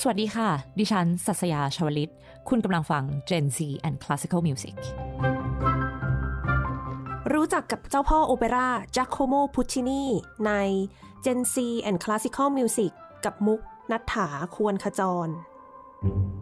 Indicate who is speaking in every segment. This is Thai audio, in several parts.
Speaker 1: สวัสดีค่ะ ดิฉัน สัสยาชวลิต คุณกำลังฟัง
Speaker 2: Gen Z and Classical Music รู้จักกับเจ้าพ่อโอเปร่า จัคโคโมพุชชินี ใน Gen Z and Classical Music กับมุกนัฐาควรขจร thank you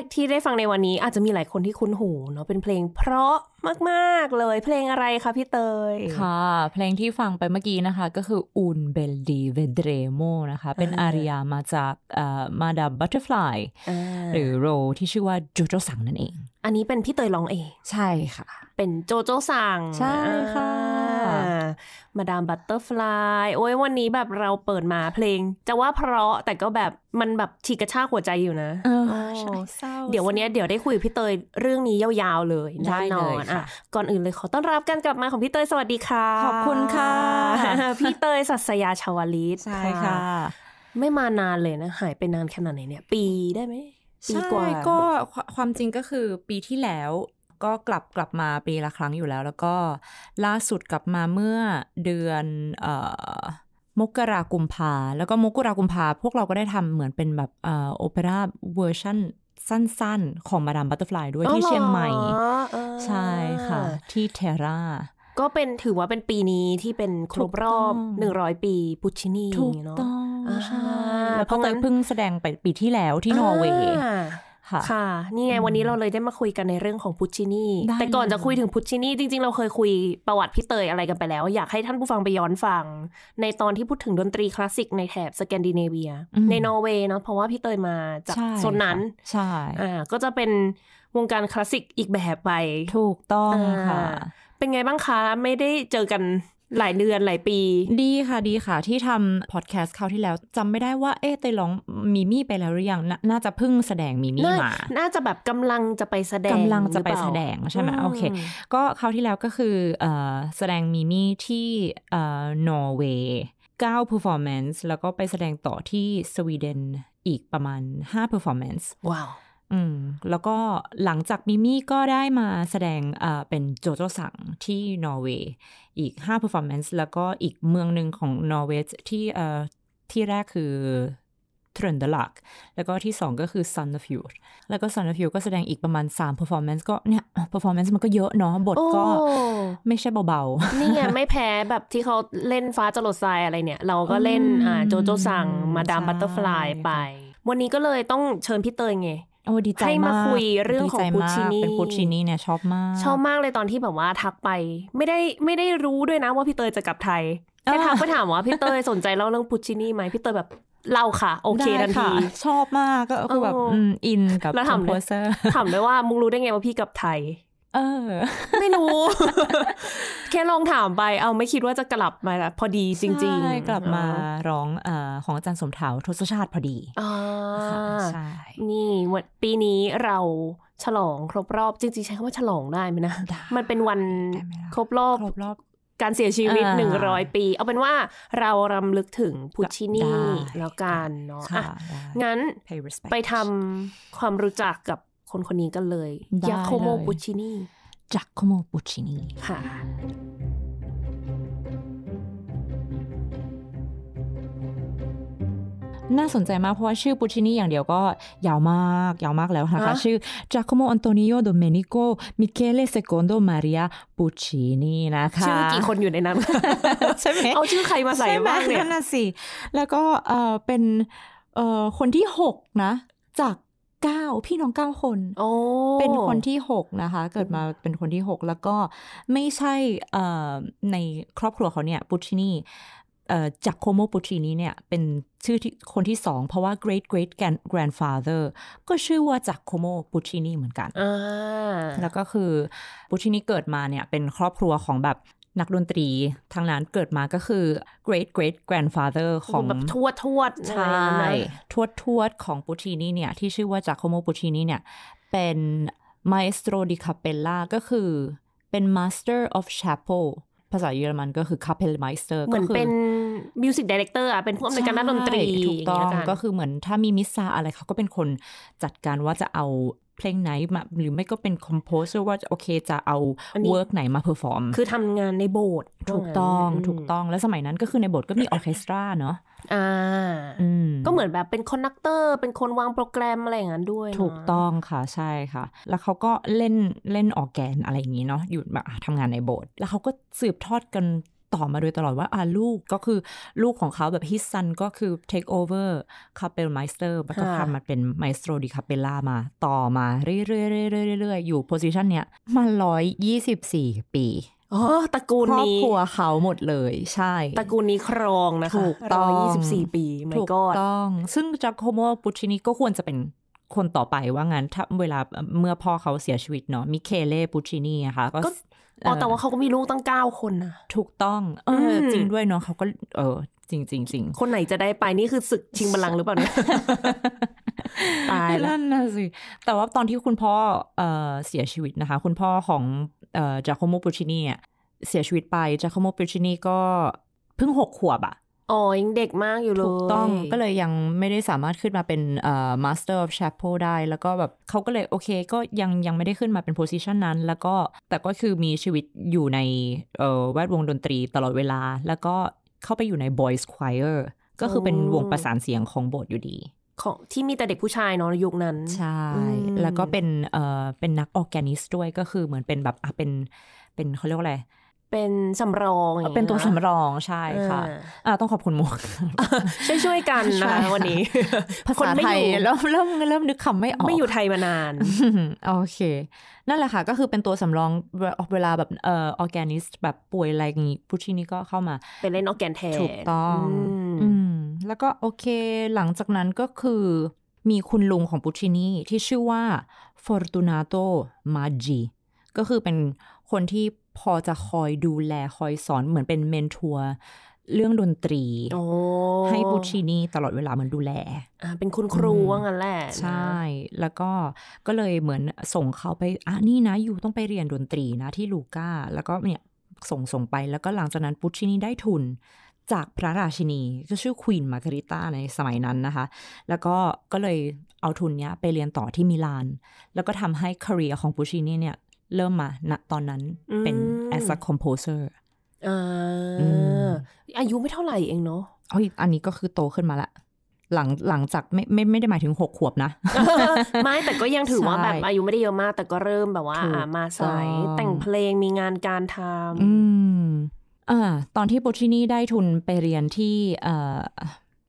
Speaker 2: กที่ได้ฟังในวันนี้อาจจะมีหลายคนที่คุ้นหูเนาะเป็นเพลงเพราะมากๆเลย เพลงอะไรคะพี่เตยค่ะ เพลงที่
Speaker 1: ฟังไปเมื่อกี้นะคะ ก็คืออุนเบลดีเวเดรโมนะคะ เป็นอาริยามาจากมาดามบัตเตอร์ฟลายหรือโรที่ชื่อว่าโจโจสังนั่นเอง อันนี้เป็นพี่
Speaker 2: เตยร้องเอง ใช่ค่ะ เป็นโจโจสังใช่ค่ะมาดามบัตเตอร์ฟลายโอ้ยวันนี้แบบเราเปิดมาเพลงจะว่าเพราะแต่ก็แบบมันแบบฉีกกระชากหัวใจอยู่นะเดี๋ยววันนี้ เดี๋ยวได้คุยกับพี่เตยเรื่องนี้ยาวๆเลยแน่นอนอ่ะ ก่อนอื่นเลยขอต้อนรับการกลับมาของพี่เตยสวัสดีค่ะ ขอบคุณค่ะพี่เตยสัตยาชาวลิตใช่ค่ะ ไม่มานานเลยนะ หายไปนานแค่ไหนเนี่ย ปีได้ไหมใช่ก็ความจริงก็คือ
Speaker 1: ปีที่แล้วก็กลับกลับมาปีละครั้งอยู่แล้วแล้วก็ล่าสุดกลับมาเมื่อเดือนออมกรากุมภาแล้วก็มกรากุมภาพวกเราก็ได้ทำเหมือนเป็นแบบโอเปร่าเวอร์ชันสั้นๆ ของมาดามบัตเตอร์ฟลายด้วยที่เชียงใหม่ใช่ค่ะ ที่เทรา
Speaker 2: ก็เป็นถือว่าเป็นปีนี้ที่เป็นครบรอบหนึ่งร้อยปีปุชชินีเนาะถูกต้องใช่แล้วเพราะเเพิ่งแสดงไปปีที่แล้วที่นอร์เวย์ค่ะค่ะ นี่ไงวันนี้เราเลยได้มาคุยกันในเรื่องของพุชชินี่แต่ก่อนจะคุยถึงพุชชินี่จริง ๆ เราเคยคุยประวัติพี่เตยอะไรกันไปแล้ว อยากให้ท่านผู้ฟังไปย้อนฟังในตอนที่พูดถึงดนตรีคลาสสิกในแถบสแกนดิเนเวีย ในนอร์เวย์เนาะเพราะว่าพี่เตยมาจากโซนนั้น ใช่อ่าก็จะเป็นวงการคลาสสิกอีกแบบไป ถูกต้องค่ะ เป็นไงบ้างคะไม่ได้เจอกันหลายเดื
Speaker 1: อน หลายปี ดีค่ะ ดีค่ะ ที่ทำพอดแคสต์คราวที่แล้วจำไม่ได้ว่า เอ๊ะเตยร้องมีมี่ไปแล้วหรือยังนน่าจะเพิ่งแสดงมีมี่มา น่าจะแบบกำลังจะไปแสดงกำลังจะไปแสดงใช่ไหมโอเค ก็คราวที่แล้วก็คือแสดงมีมี่ที่นอร์เวย์เก performance แล้วก็ไปแสดงต่อที่สวีเดนอีกประมาณ5 performance ว้าวอืม แล้วก็หลังจากมิมี่ก็ได้มาแสดงเป็นโจโจสังที่นอร์เวย์อีก5 performance แล้วก็อีกเมืองหนึ่งของนอร์เวย์ที่เอ่อที่แรกคือทรนเดลักแล้วก็ที่ 2 ก็คือ Sun of You แล้วก็ Sun of You ก็แสดงอีกประมาณ 3 performance ก็เนี่ย performance มันก็เยอะเนาะบทก็ไม่ใช่เบาๆ นี่ไง ไ
Speaker 2: ม่แพ้แบบที่เขาเล่นฟ้าจรดทรายอะไรเนี่ย เราก็เล่นอ่าโจโจสั่งมาดามบัตเตอร์ฟลายไป วันนี้ก็เลยต้องเชิญพี่เตยไงโอ้ดีใจให้มาคุยเรื่องของปูชินี เป็นปูชิ
Speaker 1: นีเนี่ยชอบมาก ชอ
Speaker 2: บมากเลยตอนที่แบบว่าทักไป ไม่ได้ไม่ได้รู้ด้วยนะว่าพี่เตยจะกลับไทยแค่ทักไปถามว่าพี่เตยสนใจเล่าเรื่องปูชินีไหมพี่เตยแบบเล่าค่ะ โอเคทันทีช
Speaker 1: อบมากก็คือแบบอ
Speaker 2: ินกับแล้วถามอร์ยถามด้วยว่ามึงรู้ได้ไงว่าพี่กลับไทยเออไม่รู้ แค่ลองถามไปเอาไม่คิดว่าจะกลับมาพอดีจริงๆ กลับมาร้องอของอาจารย์สมถาวทศชาติพอดีอ่านี่วันปีนี้เราฉลองครบรอบ จริงๆใช้คำว่าฉลองได้ไหมนะ มันเป็นวันครบรอบครบรอบการเสียชีวิตหนึ่งร้อยปี เอาเป็นว่าเรารำลึกถึงพุชชินี่แล้วกันเนาะะงั้นไปทำความรู้จักกับคนคนนี้กันเลยยาโคโมปุชินี
Speaker 1: จักโคโมปุชินีค่ะน่าสนใจมากเพราะว่าชื่อปุชินีอย่างเดียวก็ยาวมากยาวมากแล้วนะคะ ชื่อจาโคโมอันโตนิโอโดเมนิโก มิเกเลเซโกนโดมาริอาปุชินีนะคะ ชื่อกี่คนอยู่ในนั้น ใช่ไหม เอาชื่อใครมาใส่บ้างเนี่ยนั่นสิ แล้วก็เป็นคนที่หกนะจากเก้าพี่น้องเก้าคนเป็นคนที่หกนะคะ เกิดมาเป็นคนที่หกแล้วก็ไม่ใช่ในครอบครัวเขาเนี่ยปุชินีจากโคโมปุชินีเนี่ยเป็นชื่อที่คนที่สองเพราะว่า great great grandfather ก็ชื่อว่าจากโคโมปุชินีเหมือนกันแล้วก็คือปุชินีเกิดมาเนี่ยเป็นครอบครัวของแบบนักดนตรีทางนั้นเกิดมาก็คือ great great grandfather ของแบบทวดทวดใช่ทวดทวดของปูชินี่เนี่ย ที่ชื่อว่าจากโคโมปูชินี่เนี่ย เป็นมา e s สโตรดิคาเปลล่าก็คือเป็น master of chapel ภาษาเยอรมันก็คือ Kapellmeister เหมือนเป็น
Speaker 2: m ิวสิ d ดี e c t เตอร์อ่ะเป็นผู้อำนวยการดนดนตรีถูกต้องก็คือ
Speaker 1: เหมือนถ้ามีมิสซาอะไรเขาก็เป็นคนจัดการว่าจะเอาเพลงไหนมาหรือไม่ก็เป็นคอมโพสเอว่าโอเคจะเอาเวิร์กไหนมาเพอร์ฟอร์มคือท
Speaker 2: ำงานในโบสถ์ถูกต้องถูกต้องแล้วสมัยนั้นก็คือในโบสถ์ก็มีออเคสตราเนาะอ่าก็เหมือนแบบเป็นคอนดักเตอร์เป็นคนวางโปรแกรมอะไรอย่างนั้นด้วย ถูก
Speaker 1: ต้องค่ะใช่ค่ะ แล้วเขาก็เล่นเล่นออแกนอะไรอย่างนี้เนาะอยู่แบบทำงานในโบสถ์แล้วเขาก็สืบทอดกันต่อมาโดยตลอดว่าอ่าลูกก็คือลูกของเขาแบบฮิสซันก็คือเทคโอเวอร์คาเปลไมสเตอร์แล้วก็ทำมาเป็นไมสโตรดิคาเปล่ามาต่อมาเรื่อยๆเรื่อยๆอยๆอยู่โพสิชันเนี้ยมาร้อยยี่สิบสี่ปี
Speaker 2: อ๋อตระกูลนี้ ครอบครัว
Speaker 1: เขาหมดเลย ใช่ ตระกูลนี้ครองนะคะถูกต้องยี่สิบสี่ปีถูกต้องซึ่งจาโคโมปุชินิก็ควรจะเป็นคนต่อไปว่างั้นถ้าเวลาเมื่อพ่อเขาเสียชีวิตเนาะมิเคเล่ปูชินีนะคะก็อ๋อ แต่ว่าเขา
Speaker 2: ก็มีลูกตั้งเก้าคนนะ ถูกต้อง เออจริงด้วยเนาะ
Speaker 1: เขาก็ เออจริงจริงจริงค
Speaker 2: นไหนจะได้ไปนี่คือศึกชิงบัลลังก์หรือเปล่าเนี่ย
Speaker 1: ตายแล้วน่ะสิแต่ว่าตอนที่คุณพ่อ เสียชีวิตนะคะ คุณพ่อของจาโคโมปูชินีเสียชีวิตไปจาโคโมปูชินีก็เพิ่งหกขวบอะอ๋อยังเด็กมากอยู่เลยถูกต้องก็เลยยังไม่ได้สามารถขึ้นมาเป็นเอ่อ master of chapel ได้ แล้วก็แบบเขาก็เลยโอเคก็ยังยังไม่ได้ขึ้นมาเป็น position นั้น แล้วก็แต่ก็คือมีชีวิตอยู่ในเอ่อแวดวงดนตรีตลอดเวลา แล้วก็เข้าไปอยู่ใน boys choir ก็คือเป็นวงประสานเสียงของโบสถ์อยู่ดี
Speaker 2: ของที่มีแต่เด็กผู้ชายเนาะยุคนั้น ใช่ แล้วก็เป็
Speaker 1: นเอ่อเป็นนักออแกนิสด้วยก็คือเหมือนเป็นแบบอ่ะเป็นเป็นเขาเรียกว่าอะไร
Speaker 2: เป็นสำรอง เป็นตัวสำร
Speaker 1: องใช่ค่ะ อ่าต้องขอบคุณ
Speaker 2: มุกช่วยช่วยกันนะวันนี้ภาษาไทยเร
Speaker 1: ิ่มเริ่มเริ่มนึกคำไม่ออกไม่อยู่ไทยมานานโอเค นั่นแหละค่ะก็คือเป็นตัวสำรองเวลาแบบเอ่อออแกนิสแบบป่วยอะไรอย่างงี้พุชินี่ก็เข้ามา
Speaker 2: เป็นเล่นออแกนแทนถูกต้องอ
Speaker 1: ืมแล้วก็โอเคหลังจากนั้นก็คือ มีคุณลุงของปุชินี่ที่ชื่อว่าฟอร์ตูนาโตมาจิก็คือเป็นคนที่พอจะคอยดูแลคอยสอนเหมือนเป็นเมนทัวร์เรื่องดนตรีให้บูชินี่ตลอดเวลาเหมือนดูแล เป็นคุณครูว่างั้นแหละใช่ แล้วก็ก็เลยเหมือนส่งเขาไปอ่ะนี่นะอยู่ต้องไปเรียนดนตรีนะที่ลูก้า แล้วก็เนี่ยส่งส่งไปแล้วก็หลังจากนั้นปุชชินี่ได้ทุนจากพระราชินี ก็ชื่อควีนมาการิต้าในสมัยนั้นนะคะ แล้วก็ก็เลยเอาทุนเนี้ยไปเรียนต่อที่มิลานแล้วก็ทำให้คาเรียของปุชชินี่เนี่ยเริ่มมาณตอนนั้นเป็น as a composer
Speaker 2: อายุไม่เท่าไหร่เองเนาะ
Speaker 1: อ๋ออันนี้ก็คือโตขึ้นมาละ หลังหลังจากไม่ไม่ไม่ได้หมายถึงหกขวบนะ
Speaker 2: ไม่แต่ก็ยังถือว่าแบบอายุไม่ได้เยอะมาก แต่ก็เริ่มแบบว่า มาสายแต่งเพลงมีงานการทำอ
Speaker 1: ืมอ่าตอนที่โบชินี่ได้ทุนไปเรียนที่เอ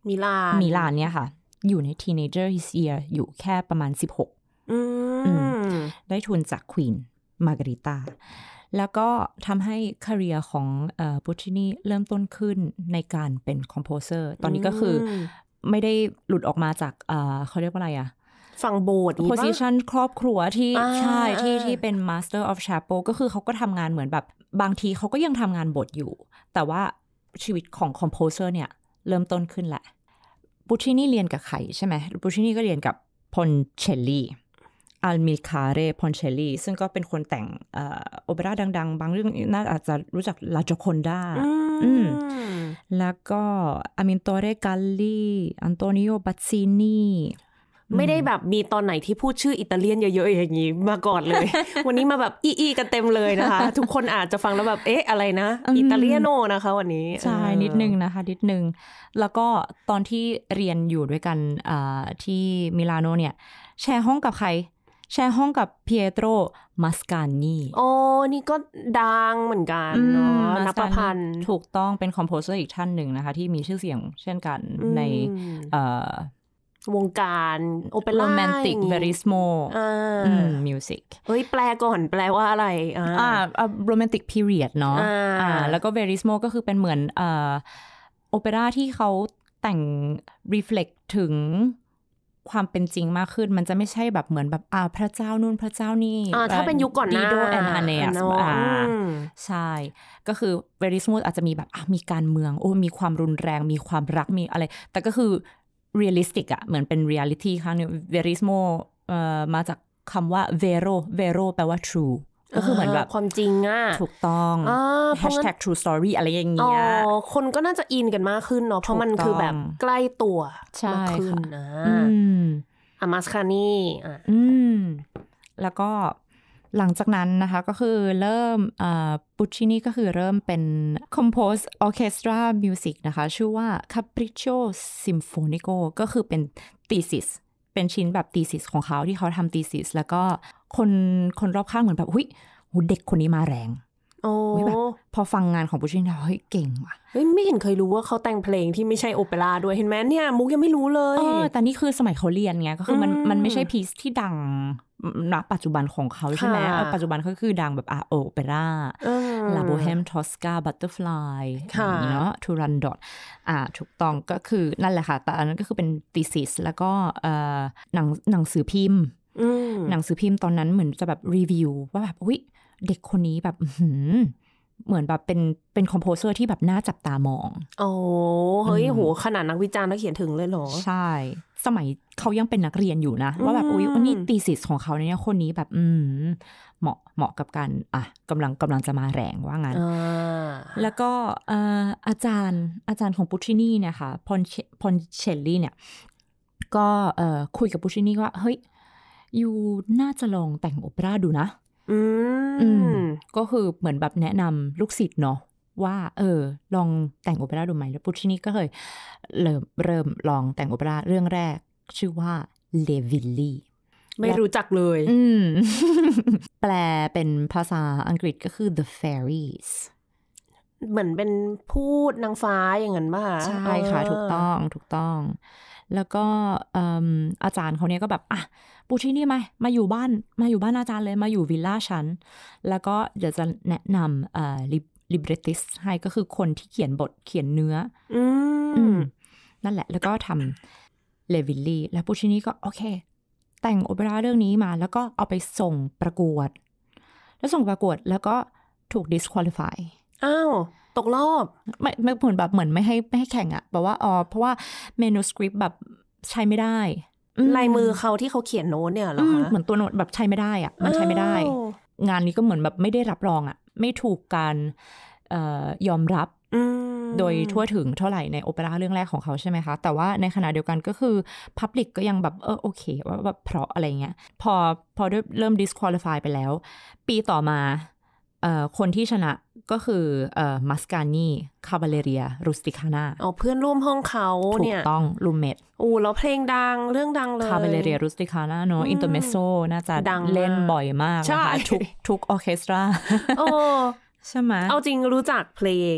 Speaker 2: มิลาน มิลา
Speaker 1: นเนี่ยค่ะ อยู่ใน teenager year อยู่แค่ประมาณสิบหกได้ทุนจากควีนมาการิตาแล้วก็ทำให้คาเรียของบุชินีเริ่มต้นขึ้นในการเป็นคอมโพเซอร์ ตอนนี้ก็คือไม่ได้หลุดออกมาจากเขาเรียกว่าอะไรอะ ฝั่งโบสถ์ position ครอบครัวที่ใช่ที่ที่เป็น master of chapel ก็คือเขาก็ทำงานเหมือนแบบบางทีเขาก็ยังทำงานบทอยู่ แต่ว่าชีวิตของคอมโพเซอร์เนี่ยเริ่มต้นขึ้นแหละบูชินีเรียนกับใครใช่ไหมบูชินีก็เรียนกับพลเชลลี่อัลมิลคาเรพอนเชลีซึ่งก็เป็นคนแต่งโอเปร่าดัง ๆ บางเรื่องน่าอาจจะรู้จักลาจอคนดาแล้วก็อามินโตเรกัลลีอันโตนิโอบัตซินี
Speaker 2: ไม่ได้แบบมีตอนไหนที่พูดชื่ออิตาเลียนเยอะ ๆ อย่างนี้มาก่อนเลย วันนี้มาแบบอีๆกันเต็มเลยนะคะ ทุกคนอาจจะฟังแล้วแบบเอ๊ะ อะไรนะ อิตาเลียโนนะคะวันนี้ ใช่ นิดนึ
Speaker 1: งนะคะนิดนึง แล้วก็ตอนที่เรียนอยู่ด้วยกันที่มิลานโนเนี่ยแชร์ห้องกับใครแชร์ห้องกับเปียโตรมัสการนีโอ้นี่ก็ดังเหมื
Speaker 2: อนกันเนาะ นักประพั
Speaker 1: นธ์ ถูกต้องเป็นคอมโพเซอร์อีกท่านหนึ่งนะคะ ที่มีชื่อเสียงเช่นกันในวงการโอเปร่าโรแมนติกเบริสโมมิวสิกเฮ้ย แปลก่อน แปลว่าอะไร อ่า โรแมนติกพีเรียดเนาะ อ่า แล้วก็เบริสโมก็คือเป็นเหมือนโอเปร่าที่เขาแต่งรีเฟล็กถึงความเป็นจริงมากขึ้นมันจะไม่ใช่แบบเหมือนแบบอ่าพระเจ้านู่นพระเจ้านี่ถ้าเป็นยุคก่อนนะดีโดแอนอาเนียสใช่ ก็คือเวริสมูดอาจจะมีแบบอมีการเมืองโอ้ มีความรุนแรงมีความรักมีอะไร แต่ก็คือเรียลลิสติกอะเหมือนเป็นเรียลลิตี้ค่ะเวริส่อมาจากคำว่าเวโรเวโรแปลว่า true
Speaker 2: ก็คือเหมือนแบบความจริงอ่ะ ถูก
Speaker 3: ต้อง hashtag
Speaker 2: true story อะไรอย่างเงี้ยคนก็น่าจะอินกันมากขึ้นเนาะ เพราะมันคือแบบใกล้ตัวมากขึ้นนะอามาสคานีอืม แล้วก็หลังจากน
Speaker 1: ั้นนะคะก็คือเริ่มปุชชินี่ก็คือเริ่มเป็น compose orchestra music นะคะ ชื่อว่า capriccio sinfonico ก็คือเป็น thesis เป็นชิ้นแบบ thesis ของเขาที่เขาทำ thesis แล้วก็คนคนรอบข้างเหมือนแบบหุ้ยเด็กคนนี้มาแรงโ
Speaker 2: อ้
Speaker 3: แบบ
Speaker 1: พอฟังงานของป
Speaker 2: ุชินแล้วเฮ้ยเก่งว่ะ
Speaker 3: เฮ้
Speaker 1: ย
Speaker 2: ไม่เห็นเคยรู้ว่าเขาแต่งเพลงที่ไม่ใช่โอเปร่าด้วย เห็นไหมเนี่ยมุกยังไม่รู้เลยเออแต่นี่คือสมัยเขาเรียนไงก็คือมันมันไม่ใช่พีซที่ดัง
Speaker 1: ณปัจจุบันของเขาใช่ไหมปัจจุบันก็คือดังแบบอาโอเปร่าลาโบเฮมทอสกาบัตเตอร์ฟลายเนาะทูรันดอตอ่า ถูกต้องก็คือนั่นแหละค่ะแต่อันนั้นก็คือเป็นตีสิสแล้วก็หนังหนังสือพิมพ์หนังสือพิมพ์ตอนนั้นเหมือนจะแบบรีวิว ว่าแบบอุ้ยเด็กคนนี้แบบเหมือนแบบเป็นเป็นคอมโพเซอร์ที่แบบน่าจับตามอง
Speaker 2: โอ้เฮ้ยโหขนาดนักวิจารณ์เขาเขียนถึงเลยเหรอ ใช่ สมัย
Speaker 1: เขายังเป็นนักเรียนอยู่นะว่าแบบอุ้ยันนี้ตีสิทธิ์ของเขาเนี่ยคนนี้แบบ อืเหมาะเหมาะกับการอ่ะกำลังกำลังจะมาแรงว่างั้นแล้วก็อาจารย์อาจารย์ของปุชินี่เนี่ยค่ะพอนพอนเชลลี่เนี่ยก็คุยกับปุชินี่ว่าเฮ้ยยูน่าจะลองแต่งโอเปร่าดูนะอืม ก็คือเหมือนแบบแนะนำลูกศิษย์เนาะว่า เออ ลองแต่งโอเปร่าดูไหม แล้วปุชินี่ก็เคย เริ่มเริ่มลองแต่งโอเปร่าเรื่องแรกชื่อว่าเลวิลลี่ ไม่รู
Speaker 4: ้จักเลย อืม
Speaker 1: แปลเป็นภาษาอังกฤษก็คือ the fairies เหมือนเป็นพูดนางฟ้าอย่างนั้นป่ะใช่ค่ะ ถูกต้องถูกต้องแล้วก็อาจารย์เขาเนี่ยก็แบบ อ่ะปูช่นี่มามาอยู่บ้าน มาอยู่บ้านอาจารย์เลย มาอยู่วิลล่าฉัน แล้วก็เดี๋ยวจะแนะนำลิลิเบรติสให้ก็คือคนที่เขียนบทเขียนเนื้อ อืมนั่นแหละ แล้วก็ทำเลวิลลี่แล้วปูชินี่ก็โอเค แต่งโอเปร่าเรื่องนี้มาแล้วก็เอาไปส่งประกวด แล้วส่งประกวดแล้วก็ถูกิสควอลิฟาย
Speaker 2: อ้าวตกรอบไม่ไม่
Speaker 1: เหมือนแบบเหมือนไม่ให้ไม่ให้แข่งอะแบบว่าอ๋อเพราะว่าเมนูสคริปต์แบบใช้ไม่ได้ลายมือเขาที่เขาเขียนโน้ตเนี่ยเหรอคะเหมือนตัวโน้ตแบบใช้ไม่ได้อะมันใช้ไม่ได้ งานนี้ก็เหมือนแบบไม่ได้รับรองอะไม่ถูกการยอมรับโดยทั่วถึงเท่าไหร่ในโอเปร่าเรื่องแรกของเขาใช่ไหมคะ แต่ว่าในขณะเดียวกันก็คือพับลิกก็ยังแบบเออโอเคว่าแบบเพราะอะไรเงี้ยพอพอเริ่มิสค q u a l i f ยไปแล้ว ปีต่อมาคนที่ชนะก็คือมัสการนีคาบาเลเรียรูสติคานาอ๋อเพื่อนร่วมห้องเขาเนี่ยถูกต้องรูเมดอู้แล้วเพลงดังเรื่องดังเลยคาบาเลเรียรูสติคานาเนาะอินเตอร์เมโซน่าจะดังเล่นบ่อยมากใช่ทุกทุก
Speaker 2: ออเคสตราโอ้ใช่ไหมเอาจริงรู้จักเพลง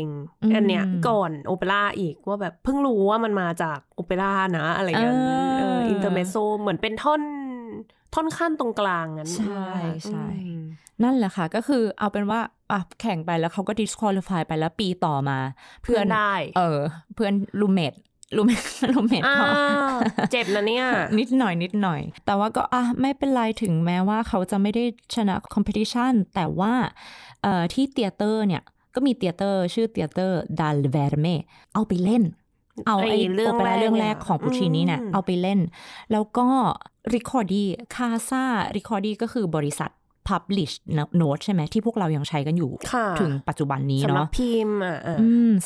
Speaker 2: อันเนี้ยก่อนโอเปร่าอีกว่าแบบเพิ่งรู้ว่ามันมาจากโอเปร่านะอะไรอย่างเงี้ยอินเตอร์เมโซเหมือนเป็นท่อนท่อนขั้นตรงกลางนั้นใช่ใช่นั่นแหล
Speaker 1: ะค่ะก็คือเอาเป็นว่า อ่ะแข่งไปแล้วเขาก็ดิสคอ a l i f ไปแล้วปีต่อมา เพื่อนได้ เออ เพื่อนรูเมดรูเมดรูเมดเขาเจ็บนะเนี่ยนิดหน่อยนิดหน่อย แต่ว่าก็อ่ะไม่เป็นไรถึงแม้ว่าเขาจะไม่ได้ชนะคอมเพติชันแต่ว่าเอ่อที่เตียเตอร์เนี่ย ก็มีเตียเตอร์ชื่อเตียเตอร์ดัลเวร์เมเอาไปเล่น เอาไอ้เรื่องแรกเรื่องแรกของปูชินี่เนี่ย เอาไปเล่น แล้วก็ริคอร์ดีคาซาริคอร์ดีก็คือบริษัท publish note ใช่ไหมที่พวกเรายังใช้กันอยู่ถึงปัจจุบันนี้เนาะสำนักพิมพ์อ่ะ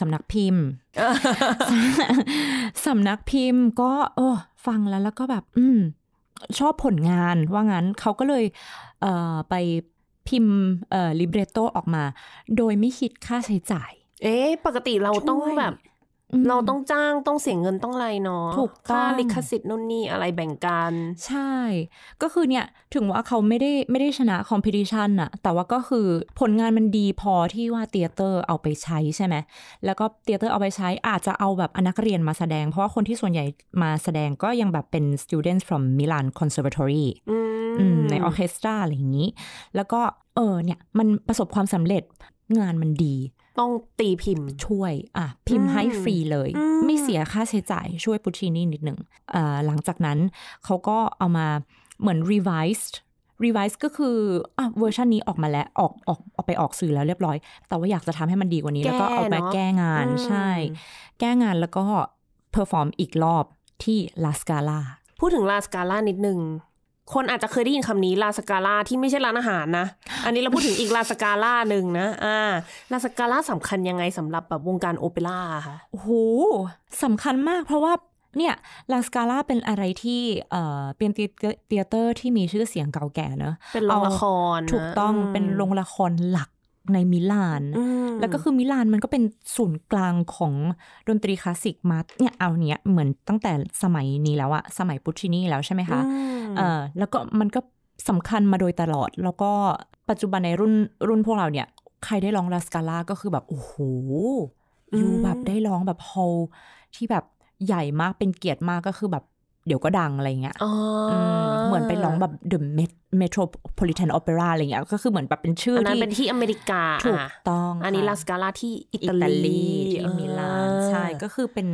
Speaker 1: สำนักพิมพ์สำนักพิมพ์ก็โอ้ฟังแล้วแล้วก็แบบ อืม ชอบผลงานว่างั้นเขาก็เลยเไปพิมพ์ลิเบรโตออกมา โดยไม่คิดค่าใช้จ่าย
Speaker 2: เอ๊ะ ปกติเราต้องแบบเราต้องจ้างต้องเสียเงินต้องอะไรเนาะ ถูกค่าลิขสิทธิ์นู่นนี่อะไรแบ่ง
Speaker 1: กันใช่ ก็คือเนี่ยถึงว่าเขาไม่ได้ไม่ได้ชนะคอมเพลชันอะแต่ว่าก็คือผลงานมันดีพอที่ว่าเตียเตอร์เอาไปใช้ใช่ไหมแล้วก็เตียเตอร์เอาไปใช้อาจจะเอาแบบอนักเรียนมาแสดง เพราะว่าคนที่ส่วนใหญ่มาแสดงก็ยังแบบเป็น students from Milan Conservatory ในออเคสตราอะไรอย่างนี้ แล้วก็เออเนี่ยมันประสบความสำเร็จงานมันดีต้องตีพิมพ์ช่วยอ่ะพิมพ์ให้ฟรีเลย ไม่เสียค่าใช้จ่าย ช่วยปุชินี่นิดหนึ่งหลังจากนั้นเขาก็เอามาเหมือน revised revise ก็คืออ่ะเวอร์ชันนี้ออกมาแล้วออกออกออกไปออกสื่อแล้วเรียบร้อย แต่ว่าอยากจะทำให้มันดีกว่านี้ แล้วก็เอาไปแก้งานใช่ แก้งานแล้วก็เพอร์ฟอร์มอีกรอบที่ลาสกาล่า
Speaker 2: พูดถึงลาสกาล่านิดหนึ่งคนอาจจะเคยได้ยินคำนี้ลาสกาล่าที่ไม่ใช่ร้านอาหารนะ อันนี้เราพูดถึงอีกลาสกาล่าหนึ่งนะ อ่า ลาสกาล่าสำคัญยังไงสำหรับแบบวงการโอเปร่าคะ
Speaker 1: โอ้โหสำคัญมากเพราะว่าเนี่ยลาสกาล่าเป็นอะไรที่เอ่อเป็นเตียเตอร์ที่มีชื่อเสียงเก่าแก่เนอะเป็นโรงละคร ถูกต้อง เป็นโรงละครหลักในมิลาน แล้วก็คือ มิลานมันก็เป็นศูนย์กลางของดนตรีคลาสสิกมาเนี่ยเอาเนี้ยเหมือนตั้งแต่สมัยนี้แล้วอะสมัยปุชชินีแล้วใช่ไหมคะ เออแล้วก็มันก็สำคัญมาโดยตลอดแล้วก็ปัจจุบันในรุ่นรุ่นพวกเราเนี่ย ใครได้ร้องลาสกาล่าก็คือแบบโอ้โหอยู่แบบได้ร้องแบบโฮที่แบบใหญ่มากเป็นเกียรติมากก็คือแบบเดี๋ยวก็ดังอะไรเงี้ยเหมือนไปร้องแบบ The m e t โพลิแทนโอเปร่าอะไรเงี้ย ก็คือเหมือนแบบเป็นชื่อที่เป็นที่อ
Speaker 2: เมริก
Speaker 3: าถูกต้
Speaker 1: อง อันนี้ลาสก
Speaker 2: าลาที่อิ
Speaker 1: ตาลี ที่มิลาน ใช่ ก็คือเป็น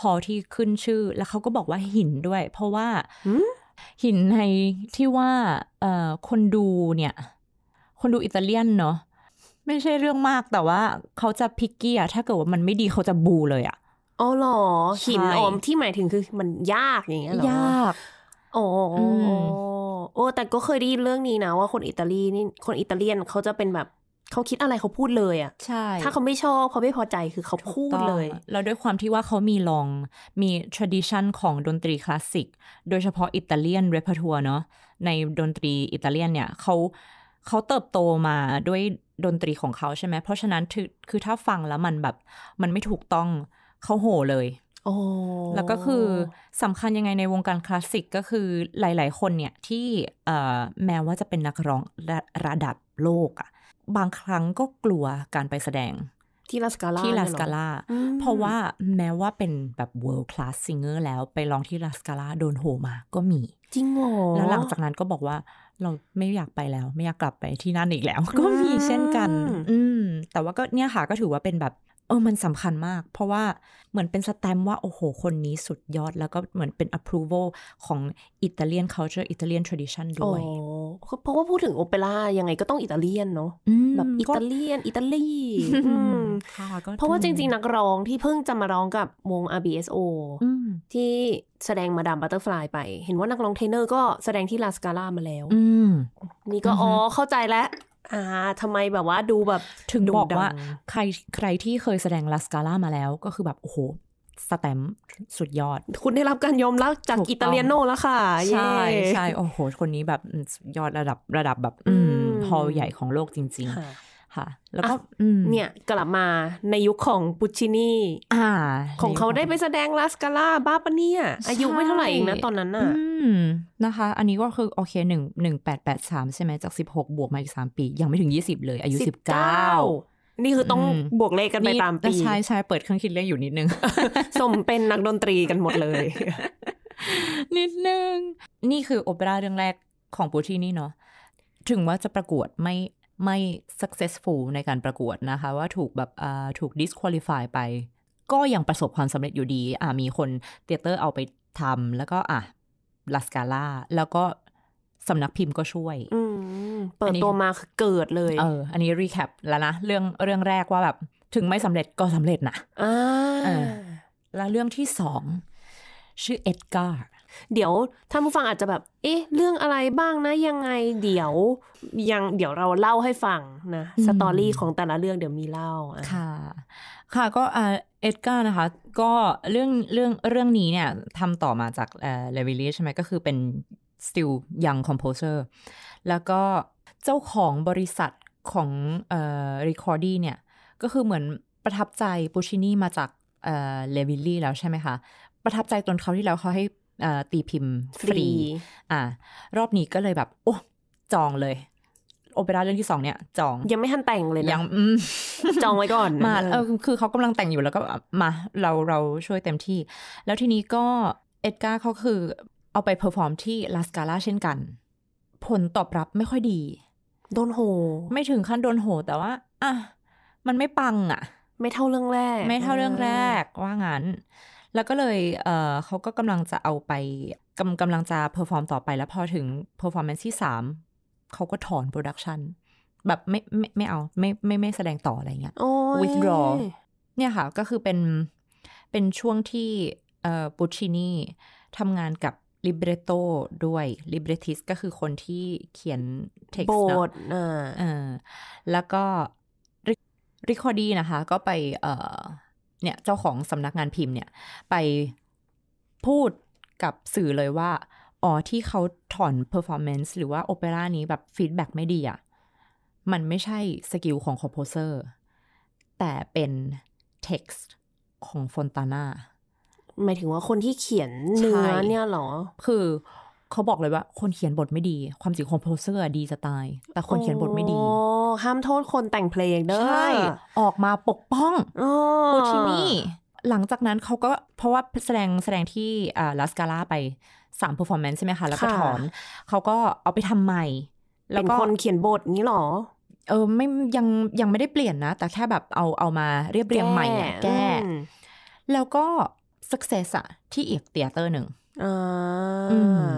Speaker 1: หอที่ขึ้นชื่อ แล้วเขาก็บอกว่าหินด้วย เพราะว่าหินในที่ว่าคนดูเนี่ย คนดูอิตาเลียนเนาะไม่ใช่เรื่องมากแต่ว่า เขาจะพิกกี้อะถ้าเกิดว่ามันไม่ดีเขาจะบูเลยอะ
Speaker 2: อ๋อหรอหินอมที่หมายถึงคือมันยากอย่างเงี้ยหรอยากโอ้โอ้แต่ก็เคยได้ยินเรื่องนี้นะว่าคนอิตาลีนี่คนอิตาเลียนเขาจะเป็นแบบเขาคิดอะไรเขาพูดเลยอ่ะใช่ถ้าเขาไม่ชอบเขาไม่พอใจคือเขาพูดเลย
Speaker 1: แล้วด้วยความที่ว่าเขามีลอง มี tradition ของดนตรีคลาสสิก โดยเฉพาะอิตาเลียน repertoire เนาะในดนตรีอิตาเลียนเนี่ยเขาเขาเติบโตมาด้วยดนตรีของเขาใช่ไหมเพราะฉะนั้นคือถ้าฟังแล้วมันแบบมันไม่ถูกต้องเขาโหเลย แล้วก็คือสำคัญยังไงในวงการคลาสสิกก็คือหลาย ๆคนเนี่ยที่แม้ว่าจะเป็นนักร้องระระดับโลกอะบางครั้งก็กลัวการไปแสดง
Speaker 2: ที่ลาสกาล่าที่ลาสกาล่าเพราะว่า
Speaker 1: แม้ว่าเป็นแบบ world class singer แล้วไปร้องที่ลาสกาล่าโดนโหมาก็มีจริงโหแล้วหลังจากนั้นก็บอกว่าเราไม่อยากไปแล้ว ไม่อยากกลับไปที่นั่นอีกแล้ว ก็มีเช่นกัน อืมแต่ว่าก็เนี่ยค่ะก็ถือว่าเป็นแบบเออมันสำคัญมาก เพราะว่าเหมือนเป็นสแตมว่า โอ้โห คนนี้สุดยอดแล้วก็เหมือนเป็น approval ของ
Speaker 2: อิตาเลียน culture อิตาเลียน tradition ด้วยเพราะว่าพูดถึงโอเปร่ายังไงก็ต้องอิตาเลียนเนาะแบบอิตาเลียน อิตาลีเพราะว่าจริง ๆ นักร้องที่เพิ่งจะมาร้องกับวง RBSO ที่แสดงมาดามบัตเตอร์ฟลายไป เห็นว่านักร้องเทนเนอร์ก็แสดงที่ลาสกาล่ามาแล้วนี่ก็อ๋อเข้าใจแล้วอ่าทำไมแบบว่าดูแบบถึงบอกว่าใครใครที่เคยแสดงลาสกาล่ามาแล้ว ก็
Speaker 1: คือแบบโอ้โหสแตมสุดยอด คุณได้รับการยอมรับจากอิตาเลียนโนแล้วค่ะใช่ใช่โอ้โห คนนี้แบบยอดระดับระดับแบบอลพอใหญ่ของโลกจริง ๆค่ะ
Speaker 2: แล้วก็เนี่ยกลับมาในยุคของปุชินีของเขาได้ไปแสดงลาสกาล่าบ้าปะเนี่ย
Speaker 1: อายุไม่เท่าไหร่เองนะตอนนั้นน่ะนะคะอันนี้ก็คือโอเคหนึ่งหนึ่งแปดแปดสามใช่ไหมจากสิบหกบวกมาอีกสามปี ยังไม่ถึงยี่สิบเลย อายุสิบเก้านี่คือต้องบวกเลขกันไปตามปีใช่ใช่เปิดเครื่องคิดเลขอยู่นิดนึง สมเป็นนักดนตรีกันหมดเลย นิดนึง นี่คือโอเปร่าเรื่องแรกของปูที่นี่เนาะถึงว่าจะประกวดไม่ไม่ successful ในการประกวดนะคะ ว่าถูกแบบถูก disqualify ไป ก็ยังประสบความสำเร็จอยู่ดี อ่า มีคนเตียเตอร์เอาไปทำแล้วก็อ่ะลาสกาล่าแล้วก็สำนักพิมพ์ก็ช่วย
Speaker 4: เปิดตัวมา
Speaker 2: คื
Speaker 1: อเกิดเลย เออ อันนี้รีแคปแล้วนะเรื่องเรื่องแรกว่าแบบ ถึงไม่สำเร็จก็สำเร็จนะอ่าแล้วเรื่องที่สอง ชื่
Speaker 2: อเอ็ดการ์เดี๋ยวท่านผู้ฟังอาจจะแบบ เอ๊ะ เรื่องอะไรบ้างนะ ยังไง เดี๋ยวยังเดี๋ยวเราเล่าให้ฟังนะ สตอรี่ของแต่ละเรื่องเดี๋ยวมีเล่า ค่ะ ค่ะ ก็เอ็ดก
Speaker 1: าร์นะคะ ก็เรื่องเรื่องเรื่องนี้เนี่ยทำต่อมาจากเลวิลลี่ ใช่ไหม ก็คือเป็นสติลยังคอมโพเซอร์ แล้วก็เจ้าของบริษัทของเอ่อ recordi เนี่ย ก็คือเหมือนประทับใจปูชินีมาจากเอ่อเลวิลลี่แล้วใช่ไหมคะ ประทับใจตนเขาที่แล้วเขาให้ตีพิมพ์ ฟรี อ่า รอบนี้ก็เลยแบบโอ้จองเลย โอเปร่าเรื่องที่สองเนี่ย จองยังไม่ทันแต่งเลยนะยังจองไว้ก่อน มาเออคือเขากำลังแต่งอยู่แล้วก็มา เราเราช่วยเต็มที่ แล้วทีนี้ก็เอ็ดการ์เขาคือเอาไปเพอร์ฟอร์มที่ลาสกาล่าเช่นกัน ผลตอบรับไม่ค่อยดี โดนโห ไม่ถึงขั้นโดนโห แต่ว่าอ่ะมันไม่ปังอ่ะ
Speaker 2: ไม่เท่าเรื่องแร
Speaker 3: ก ไม่เท่าเรื่องแร
Speaker 1: กว่างั้นแล้วก็เลยเเขาก็กำลังจะเอาไปกำกำลังจะเพอร์ฟอร์มต่อไปแล้วพอถึงเพอร์ฟอร์แมนซ์ที่สามเขาก็ถอนโปรดักชันแบบไม่ไม่ไม่เอาไม่ไม่ไม่แสดงต่ออะไรเงี้ย withdraw เนี่ยค่ะ ก็คือเป็นเป็นช่วงที่ปูชินีทำงานกับลิเบรโตด้วยลิเบรติสก็คือคนที่เขียนเท็กซ์นบทแล้วก็ริคอร์ดีนะคะ ก็ไปเนี่ย เจ้าของสำนักงานพิมพ์เนี่ย ไปพูดกับสื่อเลยว่า อ๋อที่เขาถอนเพอร์ฟอร์แมนซ์หรือว่าโอเปร่านี้แบบฟีดแบ็ไม่ดีอะ่ะ มันไม่ใช่สกิลของคอมโพเซอร์แต่เป็นเท็กซ์ของฟอนตาน่าหมายถึงว่าคนที่เขียนเนื้อเนี่ยหรอ คือเขาบอกเลยว่าคนเขียนบทไม่ดี ความสิิงของโพเซอร์ดีจะตาย แต่คนเขียนบทไม่ดี
Speaker 2: ห้ามโทษคนแต่งเพลงเด้อใช่ออกมาปกป้องโอทินี่
Speaker 1: หลังจากนั้นเขาก็เพราะว่าแสดงแสดงที่ลาสกาล่าไปสามเพอร์ฟอร์แมนซ์ใช่ไหมคะ แล้วก็ถอน เขาก็เอาไปทำใหม่ แล้วก็คน
Speaker 2: เขียนบทนี้หรอ เ
Speaker 1: ออไม่ยังยังไม่ได้เปลี่ยนนะ แต่แค่แบบเอาเอามาเรียบเรียงใหม่เนี่ยแก้ แล้วก็สักเซสอะที่อีกเตียเตอร์หนึ่งอ่า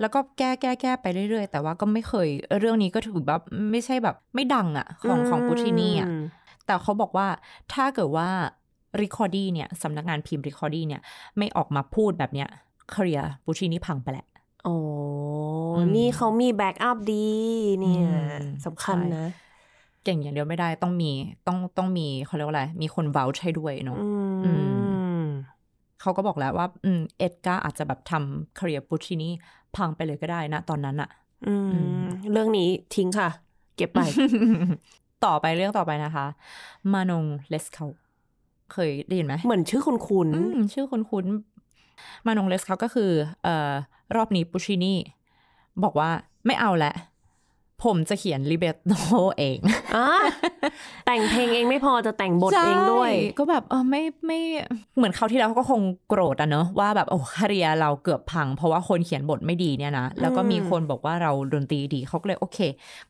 Speaker 1: แล้วก็แก้แก้แก้ไปเรื่อย ๆ แต่ว่าก็ไม่เคย เรื่องนี้ก็ถือแบบไม่ใช่แบบ ไม่ดังอะของของปูทินี่อะแต่เขาบอกว่าถ้าเกิดว่ารีคอร์ดี้เนี่ยสำนักงานพิมพ์รีคอร์ดี้เนี่ย ไม่ออกมาพูดแบบเนี้ยเคลียร์ปูชินี่พังไปแหละโอ้
Speaker 2: นี่เขามีแบ็กอัพดีเนี่ยสำคัญนะ
Speaker 1: เก่งอย่างเดียวไม่ได้ต้องมีต้องต้องมีเขาเรียกว่าอะไร มีคนเว้าใช้ด้วยเนาะเขาก็บอกแล้วว่า อืม เอ็ดการ์อาจจะแบบทำคาเร์ยบูชินี่พังไปเลยก็ได้นะ ตอนนั้นอะอืม เรื่องนี้ทิ้งค่ะ เก็บไป ต่อไปเรื่องต่อไปนะคะ มานงเลสเขา เคยได้ยินไหม เหมือนชื่อคุณคุณชื่อคุณคุณ มานงเลสเขาก็คือ เอ่อ รอบนี้ปูชินี่บอกว่าไม่เอาและผมจะเขียนลิเบตโตเองอแต่งเพลงเองไม่พอจะแต่งบทเองด้วย ก็แบบเออไม่ไม่ เหมือนเขาที่แล้วเขาก็คงโกรธอะเนอะว่าแบบโอ้คาเรียเราเกือบพัง เพราะว่าคนเขียนบทไม่ดีเนี่ยนะ แล้วก็มีคนบอกว่าเราดนตรีดีเขาก็เลยโอเค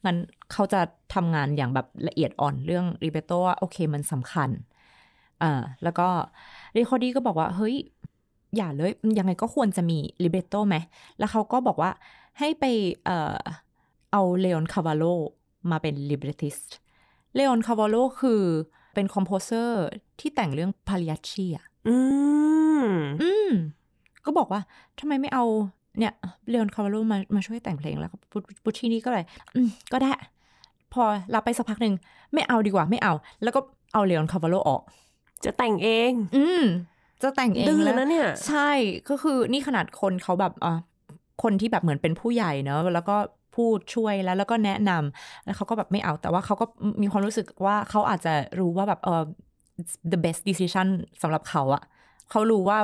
Speaker 1: งั้นเขาจะทำงานอย่างแบบละเอียดอ่อนเรื่องลิเบตโตว่าโอเคมันสำคัญ อ่าแล้วก็รีคอดี้ก็บอกว่า เฮ้ยอย่าเลยยังไงก็ควรจะมีลิเบตโตไหมแล้วเขาก็บอกว่าให้ไป เอ่อเอาเลออนคาวาโลมาเป็นลิเบรติสเลออนคาวาโลคือเป็นคอมโพเซอร์ที่แต่งเรื่องพาริยัชชีอ่ะ
Speaker 3: อืม อ
Speaker 1: ืม ก็บอกว่าทำไมไม่เอาเนี่ยเลออนคาวาโลมามาช่วยแต่งเพลงแล้วบุชินี่ก็เลยก็ได้ พอรับไปสักพักหนึ่งไม่เอาดีกว่าไม่เอา แล้วก็เอาเลออนคาวาโลออก จะแต่งเองอืมจะแต่งเองแล้วนะเนี่ย ใช่ก็คือนี่ขนาดคนเขาแบบอ่ะคนที่แบบเหมือนเป็นผู้ใหญ่เนอะแล้วก็พูดช่วยแล้วแล้วก็แนะนำแล้วเขาก็แบบไม่เอาแต่ว่าเขาก็มีความรู้สึกว่าเขาอาจจะรู้ว่าแบบเออ the best decision สำหรับเขาอะเขารู้ว่า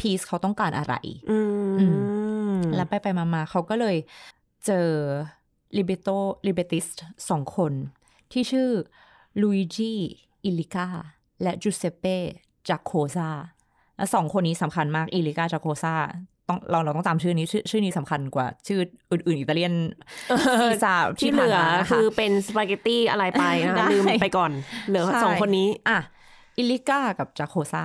Speaker 1: peace เขาต้องการอะไรแล้วไปไปมาาเขาก็เลยเจอลิเบโตลิเบติสสองคน ที่ชื่อลุยจ i อิลิกาและจูเซเป้จากโคซาและสองคนนี้สำคัญมากอิลิกาจากโคซาต้องเราเราต้องจำชื่อนี้ชื่อชื่อนี้สำคัญกว่า ชื่ออื่นๆอิตาเลียนซีซ่าที่เหลือ คือ
Speaker 2: เป็นสปาเกตตี้อะไรไปนะลืมไปก่
Speaker 1: อน เหลือสองคนนี้อ่ะอิลิก้ากับจาโคซ่า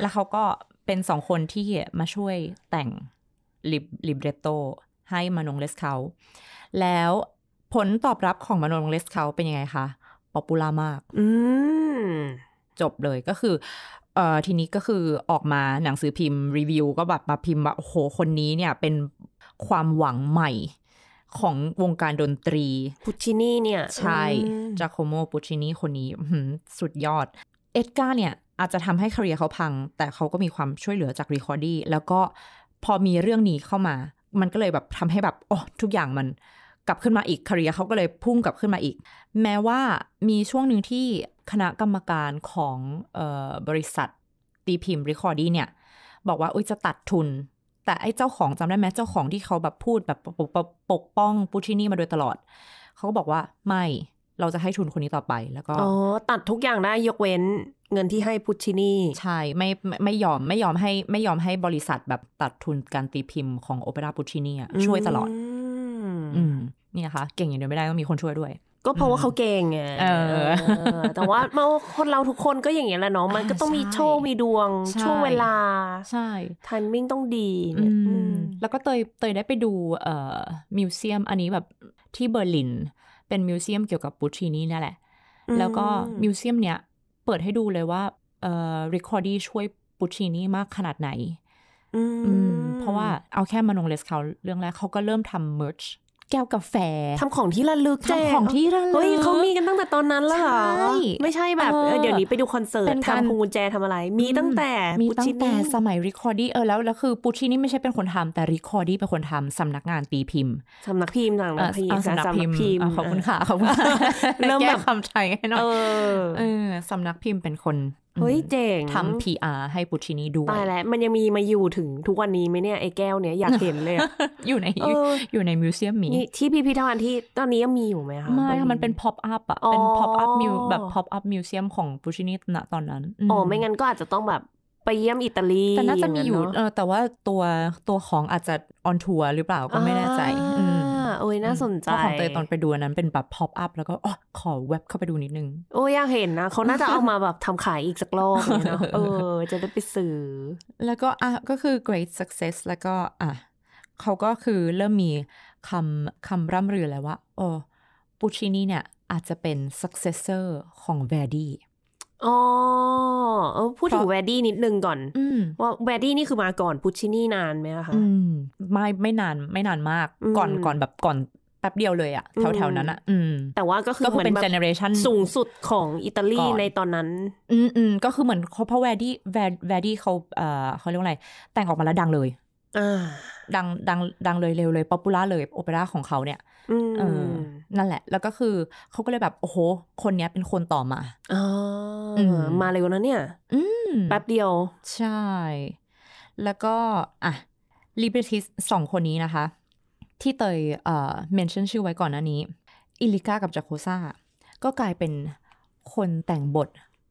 Speaker 1: แล้วเขาก็เป็นสองคนที่มาช่วยแต่งลิบลิบเรโต ให้มานงเลสเขา แล้วผลตอบรับของมานงเลสเขาเป็นยังไงคะป๊อปปูล่ามากจบเลยก็คือเอ่อทีนี้ก็คือออกมาหนังสือพิมพ์ รีวิวก็แบบมาพิมพ์ว่าโอ้โหคนนี้เนี่ยเป็นความหวังใหม่ของวงการดนตรีปุชชินีเนี่ยใช่จาโคโมปุชชินีคนนี้สุดยอดเอ็ดการ์เนี่ยอาจจะทำให้คาเรียเขาพัง แต่เขาก็มีความช่วยเหลือจากรีคอร์ดี้ แล้วก็พอมีเรื่องนี้เข้ามา มันก็เลยแบบทำให้แบบโอ้ทุกอย่างมันกลับขึ้นมาอีกคาเรียเขาก็เลยพุ่งกลับขึ้นมาอีก แม้ว่ามีช่วงหนึ่งที่คณะกรรมการของออบริษัทตีพิมพ์รีคอร์ดี้เนี่ยบอกว่า อุ้ยจะตัดทุน แต่ ไอ้เจ้าของจำได้ไหมเจ้าของที่เขาแบบพูดแบบปกป้องปูชินี่มาโดยตลอด เขาก็บอกว่าไม่เราจะให้ทุนคนนี้ต่อไป แล้วก็อ๋อ
Speaker 2: ตัดทุกอย่างได้ยกเว้นเงินที่ให้ปุชชินี่ใช่ไม
Speaker 1: ่ไม่ยอมไม่ยอมให้ไม่ยอมให้บริษัทแบบตัดทุนการตีพิมพ์ของโอเปร่าปุชชินี่ช่วยตลอดอืมนี่นะคะเก่งอย่างเดียวไม่ได้ต้องมีคนช่วยด้วยก็
Speaker 2: เพราะว่าเขาเก่งไงแต่ว่ามาคนเราทุกคนก็อย่างเงี้ยแหละเนาะ มันก็ต้องมีโชค มีดวง ช่วงเวลาใช่ทันมิ่งต้องดี แล้วก็เตยเตยได้ไป
Speaker 1: ดูเอ่อ มิวเซียมอันนี้แบบที่เบอร์ลิน เป็นมิวเซียมเกี่ยวกับปูชินีนั่นแหละ
Speaker 4: แล้วก็มิวเ
Speaker 1: ซียมเนี้ยเปิดให้ดูเลยว่าเอ่อรีคอร์ดี้ช่วยปูชินีมากขนาดไหน เพราะว่าเอาแค่มานงเลสเขาเรื่องแร
Speaker 2: กเขาก็เริ่มทำเมอร์ชแก้วกาแฟ ทำของที่ระลึกทำของที่ระลึกเฮ้ยเขามีกันตั้งแต่ตอนนั้นแล้วเหรอไม่ใช่แบบเดี๋ยวนี้ไปดูคอ
Speaker 1: นเสิร์ตทำพวง
Speaker 2: กุญแจทำอะไร ม
Speaker 1: ีตั้งแต่มีตั้งแต่สมัยรีคอร์ดี้เออแล้วแล้วคือปูชินี่ไม่ใช่เป็นคนทำแต่รีคอร์ดี้เป็นคนทำสำนักงานตีพิมพ์
Speaker 2: สำนักพิมพ์พิมพ์สำนักพิมพ์ขอบคุณค่ะขอบคุณเริ่ม
Speaker 1: แบบคำไทยให้หน่อยสำนักพิมพ์เป็นคนเฮ้ยเจ๋งทำ PR
Speaker 2: ให้ปุชินีด้วยตายแล้วมันยังมีมาอยู่ถึงทุกวันนี้ไหมเนี่ย ไอ้แก้วเนี่ย อยากเห็นเลย อยู่ใน
Speaker 1: อยู่ในมิวเซียมมี
Speaker 2: ที่พิพิธภัณฑ์ที่ตอนนี้ยังมีอยู่ไหมคะ ไม่ค่ะมันเป็นพ็อปอัพอะเป็นพ็อปอัพมิวแบบพ็อปอัพมิวเซียมของปุชินีณตอนนั้น อ๋อ ไม่งั้นก็อาจจะต้องแบบ
Speaker 1: ไปเยี่ยมอิตาลี แต่น่าจะมีอยู่แต่ว่าตัวตัวของอาจจะออนทัวร์หรือเปล่า
Speaker 2: ก็ไม่แน่ใจอืมโอ้ยน่าสนใจของเตยตอนไป
Speaker 1: ดูนั้นเป็นแบบพอปอัพ แล้วก็อ๋อขอเว็บเข้าไปดูนิดนึง
Speaker 2: โอ้ยอยากเห็นนะ เขาน่าจะเอามาแบบทำขายอีกสักรอบเออจะได้ไปซื้อแล้วก็อ่ะก็คือ great success แล้วก็อ่ะเขาก็คือ
Speaker 1: เริ่มมีคำคำร่ำรือแล้วว่าโอ้ปูชินีเนี่ยอาจจะเป็น successor ของแ e ดี้
Speaker 2: อ๋อพูดถึงแวดดี้นิดนึงก่อนว่าแวดดี้นี่คือมาก่อนพุชชินี่นานไหมคะไม่ไม่นานไม่
Speaker 1: นานมากก่อนก่อนแบบก่อนแป๊บเดียวเลยอะแถวแถวนั้นอะ
Speaker 4: แต่ว่าก็คือเหมือนเป็นเจเนอเ
Speaker 1: รชันสูงสุดของอิตาลีในตอนนั้น อืมอืมก็คือเหมือนเพราะแวดดี้แวดดี้เขาเอ่อเขาเรียกว่าอะไร แต่งออกมาแล้วดังเลยดังดังดังเลยเร็วเลยป๊อปปูล่าเลยโอเปร่าของเขาเนี่ยนั่นแหละ แล้วก็คือเขาก็เลยแบบ โอ้โห คนนี้เป็นคนต่อมาออมาเร็วนะเนี่ยแป๊บเดียว ใช่ แล้วก็อ่ะลิเบติสสองคนนี้นะคะ ที่เตยเอ่อเมนชั่นชื่อไว้ก่อนหน้านี้อิลิก้ากับจาโคซ่าก็กลายเป็นคนแต่งบท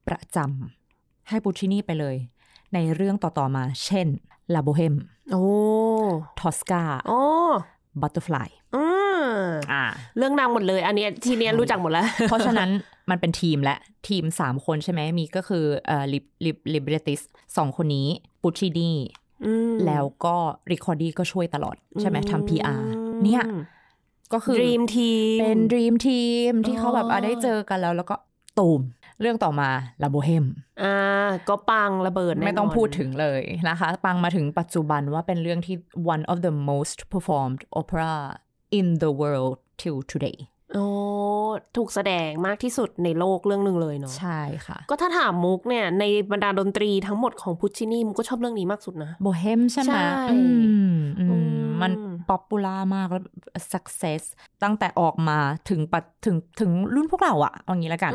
Speaker 1: ประจำให้บูชินี่ไปเลย ในเรื่องต่อๆมาเช่นลาโบเฮมโอ้ทอสกาโอ้บัตเตอร์ฟลาย
Speaker 2: อ่าเรื่องนางหมดเลย อันนี้ทีเนี้ยรู้จักหมดแล้ว เพราะฉะ
Speaker 1: นั้นมันเป็นทีมและ ทีมสามคนใช่ไหมมีก็คือเอ่อลิบลิบลิเบรติสสองคนนี้ปูชินีแล้วก็ริคอร์ดี้ก็ช่วยตลอดใช่ไหมทำพีอาร์เนี่ยก็คือ Dream Team เป็น Dream Team ที่เขาแบบได้เจอกันแล้วแล้วก็ตูมเรื่องต่อมาลาโบเฮม อ่าก็ปังระเบิดไม่ต้องพูดถึงเลยนะคะ ปังมาถึงปัจจุบันว่าเป็นเรื่องที่ one of the most performed opera in the world till today
Speaker 2: โอ้ ถูกแสดงมากที่สุดในโลกเรื่องหนึ่งเลยเนาะ ใช่ค่ะ ก็ถ้าถามมุกเนี่ยในบรรดาดนตรีทั้งหมด ของพุชชินี่มุกก็ชอบเรื่องนี้มากสุดนะ โบเฮมใช่ไหมใช่มมันป๊อปป
Speaker 1: ูล่ามากแล้วสักเซสตั้งแต่ออกมาถึงปัดถึงถึงรุ่นพวกเราอะเอางี้แล้วกัน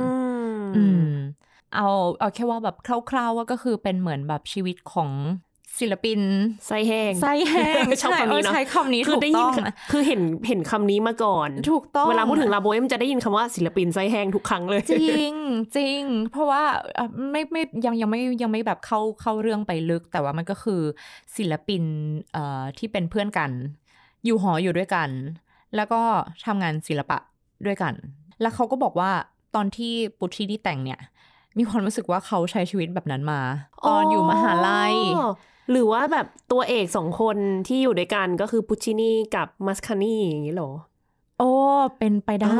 Speaker 1: อืมเอาเอาแค่ว่าแบบคร่าวๆว่าก็คือเป็นเหมือนแบบชีวิตของศิลปินไซแหงไซแหงใช่คำนี้เนาะใช้คำนี้ถูกต้อง
Speaker 2: คือเห็นเห็นคำนี้มาก่อนถูกต้องเวลาพูดถึงลาโบยมันจะได้ยินคำว่าศิลปินไซแหงทุกครั้งเลยจริง
Speaker 1: จริง เพราะว่าไม่ไม่ยังยังไม่ยังไม่แบบเข้าเข้าเรื่องไปลึก แต่ว่ามันก็คือ ศิลปิน เอ่อที่เป็นเพื่อนกัน อยู่หออยู่ด้วยกัน แล้วก็ทำงานศิลปะด้วยกัน แล้วเขาก็บอกว่าตอนที่ปุชชีที่แต่งเนี่ย มีความรู้สึกว่าเขาใช้ชีวิตแบบนั้นมา ตอนอยู่มหาลัย
Speaker 2: หรือว่าแบบตัวเอกสองคนที่อยู่ด้วยกันก็คือปุชชินีกับมัสคานีอย่างนี้หรอ โอ้ เป็นไปได้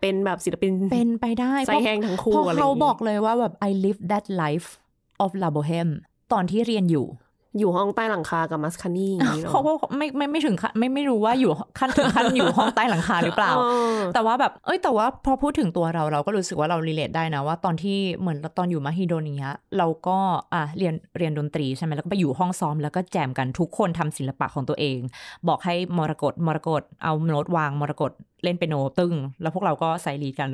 Speaker 2: เป็นแบบศิลปิน
Speaker 1: เป็นไปได้ใจแหงทั้งคู่เพราะเขาบอกเลยว่าแบบ I live that life of La Boheme ตอนที่เรียนอยู่อยู่ห้องใต้หลังคากับมัสคานี่ย่างี้รเขาไม่ไม่ไม่ถึงไม่ไม่รู้ว่าอยู่ขั้นถึงขั้นอยู่ห้องใต้หลังคาหรือเปล่า แต่ว่าแบบเอ้ย แต่ว่าพอพูดถึงตัวเราเราก็รู้สึกว่าเรารีเลทได้นะว่าตอนที่เหมือนตอนอยู่มหิดลเนี้ยเราก็อ่ะเรียนเรียนดนตรีใช่ไหมแล้วก็ไปอยู่ห้องซ้อมแล้วก็แจมกันทุกคนทำศิลปะของตัวเอง บอกให้มรกตมรกตเอาโน้ตวางมรกตเล่นเป็นโนตึงแล้วพวกเราก็ใส่ลีดกัน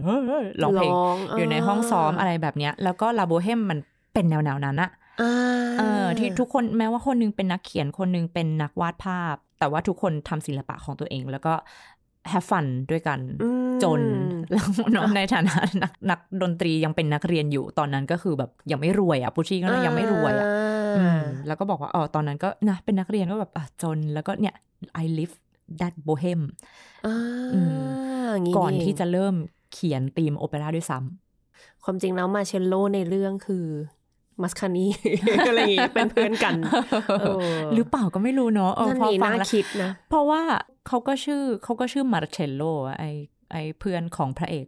Speaker 4: ร้องเพลงอยู่ในห้องซ้อมอะไร
Speaker 1: แบบเนี้ยแล้วก็ลาโบเฮมมันเป็นแนวๆนั้นอะเออที่ทุกคนแม้ว่าคนนึงเป็นนักเขียนคนนึงเป็นนักวาดภาพ แต่ว่าทุกคนทำศิลปะของตัวเอง แล้วก็แฮฟฟันด้วยกัน จนแล้วน้องในฐานะนักนักดนตรียังเป็นนักเรียนอยู่ ตอนนั้นก็คือแบบยังไม่รวยอ่ะผู้ชี่ก็ยังไม่รวยอ่ะแล้วก็บอกว่าอ๋อตอนนั้นก็ นะ เป็นนักเรียนก็แบบจนแล้วก็เนี่ย I live that bohem ก่อนที่จะเริ่มเขียนธี
Speaker 2: มโอเปร่าด้วยซ้ำความจริงแล้วมาเชลโลในเรื่องคือมัสคานีอะไรอย่างงี้เป็นเพื่อนกัน หรือ
Speaker 1: เปล่าก็ไม่รู้เน
Speaker 2: าะนั่นนี่น่าคิดนะ เพราะ
Speaker 1: ว่าเขาก็ชื่อเขาก็ชื่อมาร์เชลโลไอไอเพื่อนของพระเอก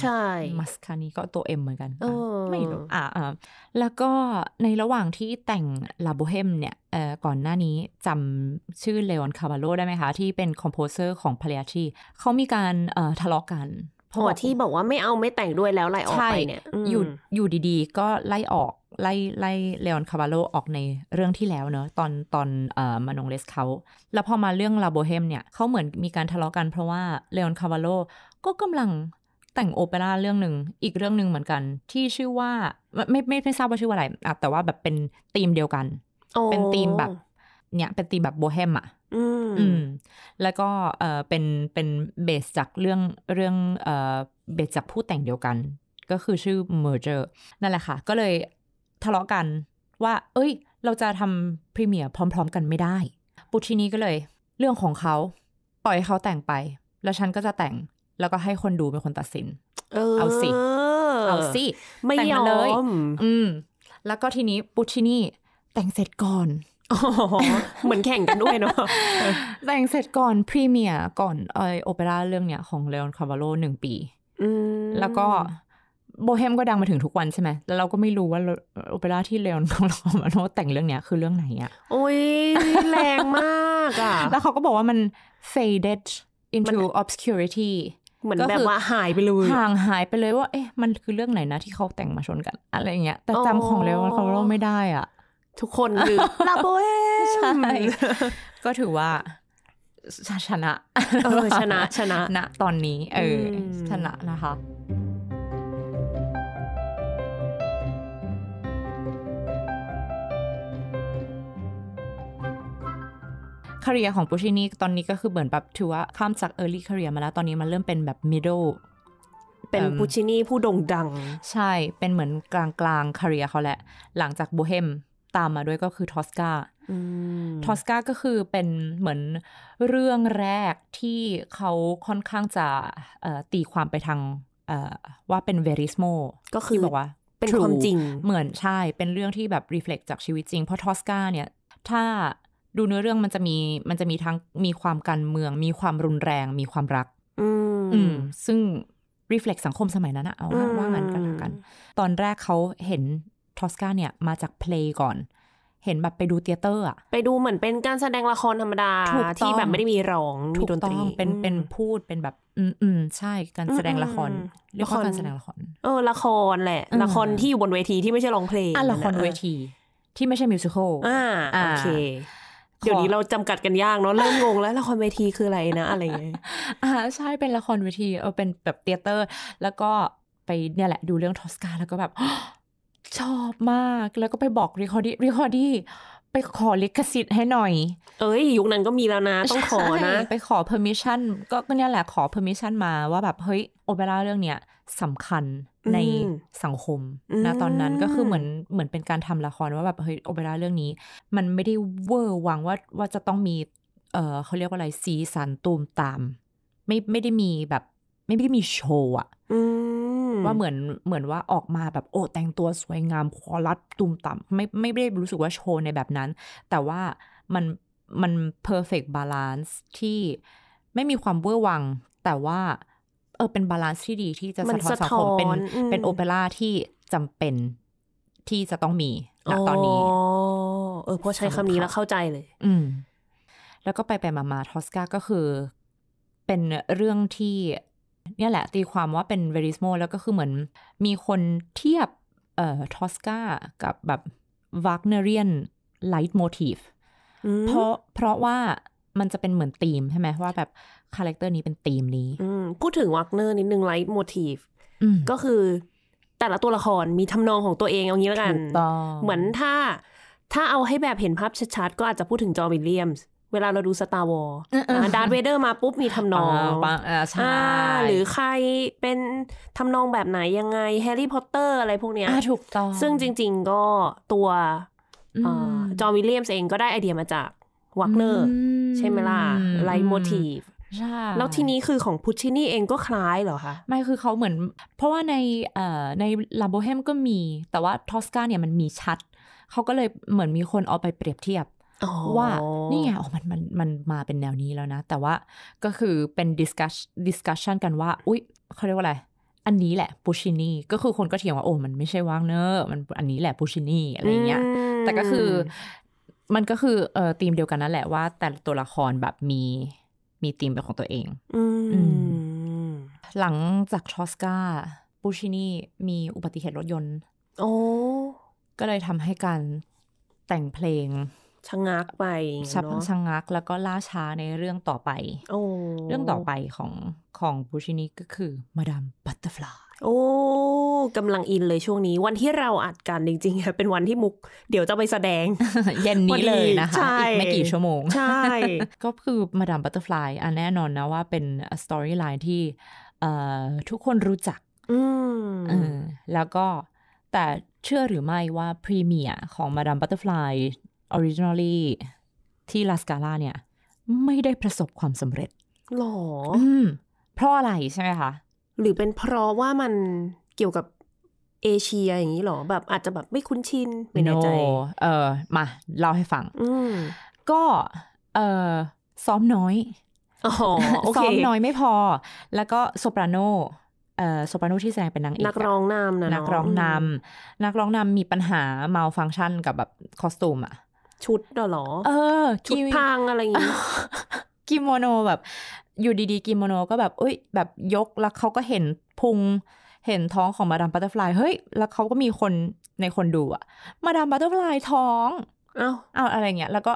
Speaker 1: ใช่มัสคานีก็ตัวเอ็มเหมือนกันไม่รู้อ่าอ่แล้วก็ในระหว่างที่แต่งลาโบเฮม เนี่ยเออก่อนหน้านี้จำชื่อเลออนคาบาโลได้ไหมคะ ที่เป็นคอมโพเซอร์ของพาเลชีเขามีการทะเลาะกันโหที่
Speaker 2: บอกว่าไม่เอาไม่แต่งด้วยแล้วไล่ออกไปเนี่ยอยู่
Speaker 1: อยู่ดีๆ ก็ไล่ออกไล่ไล่เลออนคาบาโลออกในเรื่องที่แล้วเนอะตอนตอนเอ่อมานงเลสเขาแล้วพอมาเรื่องลาโบเฮมเนี่ยเขาเหมือนมีการทะเลาะกันเพราะว่าเลออนคาบาโลก็กำลังแต่งโอเปร่าเรื่องหนึ่งอีกเรื่องหนึ่งเหมือนกันที่ชื่อว่าไม่ไม่ไม่ทราบว่าชื่อว่าอะไรแต่ว่าแบบเป็นธีมเดียวกันเป็นธีมแบบเนี่ยเป็นตีแบบโบเฮมอ่ะอืม แล้วก็ เออเป็น เป็นเบสจากเรื่อง เรื่อง เออเบสจากผู้แต่งเดียวกัน ก็คือชื่อ merger นั่นแหละค่ะ ก็เลยทะเลาะกันว่า เอ้ย เราจะทำพรีเมียร์พร้อม ๆ กันไม่ได้ปุชินี้ก็เลย เรื่องของเขาปล่อยเขาแต่งไป แล้วฉันก็จะแต่ง แล้วก็ให้คนดูเป็นคนตัดสิน เออเอาสิ เอาสิไม่ยอมเลย อืม แล้วก็ทีนี้ปุชินี่แต่งเสร็จก่อน
Speaker 2: เหมือนแข่งกันด้วยเนาะ
Speaker 1: แต่งเสร็จก่อน พรีเมียร์ก่อนเออโอเปร่าเรื่องเนี้ยของเลโอนคาร์วาโลหนึ่งปี แล้วก็โบเฮมก็ดังมาถึงทุกวันใช่ไหมแล้วเราก็ไม่รู้ว่า โอเปร่าที่เลโอนคาร์วาโลแต่งเรื่องเนี้ยคือเรื่องไหนอะ
Speaker 2: โอ้ยแรงมากอะแล้วเขา
Speaker 1: ก็บอกว่ามัน faded into obscurity เหมือนแบบว่าหายไปเลย ห่างหายไปเลยว่าเอ๊ะมันคือเรื่องไหนนะที่เขาแต่งมาชนกันอะไรเงี้ย แต่จำของเลโอนคาร์วาโลไม่ได้อ่ะทุกคนคือลาโบเอมใช่ ก็ถือว่า ชนะ ชนะชนะนะตอนนี้เออชนะนะคะ คาเรียของปูชินีตอนนี้ก็คือเหมือนแบบถือว่าข้ามจาก e a r l ี c a r เรียมาแล้วตอนนี้มันเริ่มเป็นแบบ Middle เป็นปูชินีผู้โด่งดังใช่เป็นเหมือนกลางกลางคาเรียเขาแหละ หลังจากโบเฮมตามมาด้วยก็คือทอสกาทอสกาก็คือเป็นเหมือนเรื่องแรกที่เขาค่อนข้างจะตีความไปทางว่าเป็นเวริสโมก็คือบอกว่าเป็นความจริงเหมือนใช่เป็นเรื่องที่แบบรีเฟล็กจากชีวิตจริง เพราะทอสกาเนี่ย ถ้าดูเนื้อเรื่องมันจะมีมันจะมีทั้งมีความการเมือง มีความรุนแรงมีความรักอืมซึ่งรีเฟล็กสังคมสมัยนั้นอะเอาว่างั้นกันลกัน ตอนแรกเขาเห็นทอสกาเนี่ยมาจากเพลงก่อน เห็นแบบไปดูเตียเตอร์อะ
Speaker 2: ไปดูเหมือนเป็นการแสดงละครธรรมดา ที่แบบไม่ไ
Speaker 1: ด้มีร้องมีดนตรีเป็นเป็นพูดเป็นแบบ อืมอืมใช่ การแสดงละคร
Speaker 2: เรียกว่าการแสดงละคร เออ ละครแหละ ละครที่อยู่บนเวทีที่ไม่ใช่ร้องเพลงอ่ะละครเวที ที่ไม่ใช่มิวสิควลอ่าโอเคเดี๋ยวนี้เราจำกัดกันยากเนาะเริ่มง
Speaker 1: งแล้วละครเวทีคืออะไรนะอะไรเงี้ย อ่า ใช่เป็นละครเวทีเออเป็นแบบเตียเตอร์ แล้วก็ไปเนี่ยแหละ ดูเรื่องทอสกาแล้วก็แบบชอบมากแล้วก็ไปบอกรีคอร์ดี้รีคอร์ดี้ไปขอลิขสิทธิ์ให้หน่อย เอ้ย ยุคนั้นก็มีแล้วนะ ต้องขอนะ ไปขอ permission ก็เนี่ยแหละขอ permission มาว่าแบบ เฮ้ยโอเปร่าเรื่องเนี้ยสำคัญในสังคมนะตอนนั้นก็คือเหมือนเหมือนเป็นการทำละคร ว่าแบบเฮ้ยโอเปร่าเรื่องนี้ มันไม่ได้เวอร์วังว่าว่าจะต้องมี เออเขาเรียกว่าอะไรสีสันตูมตาม ไม่ไม่ได้มีแบบไม่ได้มีโชว์อะว่าเหมือนเหมือนว่าออกมาแบบโอ้ แต่งตัวสวยงามคอรัดตุ่มต่ำไม่ไม่ได้รู้สึกว่าโชว์ในแบบนั้น แต่ว่ามันมัน perfect balance ที่ไม่มีความเวอร์วังแต่ว่า เออ เป็นบาลานซ์ที่ดีที่จะสะท้อนสังคมเป็นเป็นโอเปร่าที่จำเป็นที่จะต้องมีณตอนนี้เออพอใช้คำนี้แล้วเข้าใจเล
Speaker 4: ย อื
Speaker 3: ม
Speaker 1: แล้วก็ไปไปมามา ทอสกาก็คือเป็นเรื่องที่เนี่ยแหละตีความว่าเป็นเวริสโมแล้วก็คือเหมือนมีคนเทียบเอ่อทอสกา กับแบบวักเนเรียนไลท์โมทีฟเพราะเพราะว่ามันจะเป็นเหมือนธีมใช่ไหมว่าแบบคาแรคเตอร์นี้เป็นธีมนี้
Speaker 2: พูดถึงวักเนอร์นิดนึงไลท์โมทีฟก็คือแต่ละตัวละครมีทำนองของตัวเองเอางี้แล้วกันเหมือนถ้า ถ้าเอาให้แบบเห็นภาพชัดๆ ก็อาจจะพูดถึงจอวิลเลียมส์เวลาเราดูสตาร์วอลดาร์เวเดอร์มาปุ๊บมีทำนองอ่าหรือใครเป็นทำนองแบบไหนยังไงแฮร์รี่พอตเตอร์อะไรพวกเนี้ยถูกต้องซึ่งจริงๆก็ตัวจอห์นวิลเลียมเองก็ได้ไอเดียมาจากวักเนอร์ใช่ไหมล่ะ ไลโมทีฟแล้วทีนี้คือของพุชชินี่เองก็คล้ายเหรอคะ ไม่คือเขาเหมือ
Speaker 1: น เพราะว่าในในลาโบเฮมก็มีแต่ว่าทอสกาเนี่ยมันมีชัดเขาก็เลยเหมือนมีคนเอาไปเปรียบเทียบว่านี่ไงอ๋อมันมันมันมาเป็นแนวนี้แล้วนะ แต่ว่าก็คือเป็นดิสคัชดิสคัชชันกันว่า อุ๊ยเขาเรียกว่าอะไรอันนี้แหละปูชินีก็คือคนก็เถียงว่าโอ้มันไม่ใช่ว่างเนอะมัน อันนี้แหละปูชินีอะไรเงี้ยแต่ก็คือ มันก็คือ เอ่อธีมเดียวกันนั่นแหละว่า แต่ตัวละครแบบมีมีธีมเป็นของตัวเองอหลังจากทอสกาปูชินีมีอุบัติเหตุรถยนต์โอ้ก็เลยทำให้การแต่งเพลงชะงงักไปชับชะงงัก แล้วก็ล่าช้าในเรื่องต่อไป โอเรื่องต่อไปของของบูชินีก็คือมาดามบัตเตอร
Speaker 2: ์ฟลาย โอ้กำลังอินเลยช่วงนี้ วันที่เราอัดกันจริงๆ เป็นวันที่มุกเดี๋ยวจะไปแสดง เย็นนี้เลยนะคะ อีกไม่กี่ชั่วโมง ใช่ ก็คือ
Speaker 1: มาดามบัตเตอร์ฟลายอันแน่นอนนะว่าเป็นสตอรี่ไลน์ที่ทุกคนรู้จัก แล้วก็แต่เชื่อหรือไม่ว่าพรีเมียร์ของมาดามบัตเตอร์ฟลาย originally ที่ลาสกาล่าเนี่ย ไม่ได้ประสบความสำเ
Speaker 2: ร็จ หรออืมเพราะอะไรใช่ไหมคะ หรือเป็นเพราะว่ามันเกี่ยวกับเอเชียอย่างนี้หรอแบบ อาจจะแบบไม่คุ้นชินไม่แน่ใจ
Speaker 1: เออมา เล่าให้ฟัง
Speaker 2: ก็เออซ้อม
Speaker 1: น้อยซ้อมน้อยไม่พอ แล้วก็โซปราโนเอ่อโซ
Speaker 2: ปราโนที่แสดงเป็นน
Speaker 1: างเอกนักร้อง
Speaker 3: นำนะนักร้องน
Speaker 1: ำนักร้องนำมีปัญหาเมาฟังชันกับแบบคอสตูมอะ
Speaker 2: ชุดหรอ เออชุดพังอะไรอย่างงี้
Speaker 1: กิโมโนแบบ อยู่ดีๆ กิโมโนก็แบบเอ้ยแบบยกแล้วเขาก็เห็นพุงเห็นท้องของมาดามบัตเตอร์ฟลายเฮ้ยแล้วเขาก็มีคนในคนดูอะมาดามบัตเตอร์ฟลายท้องเอ้าเอ้าอะไรเงี้ยแล้วก็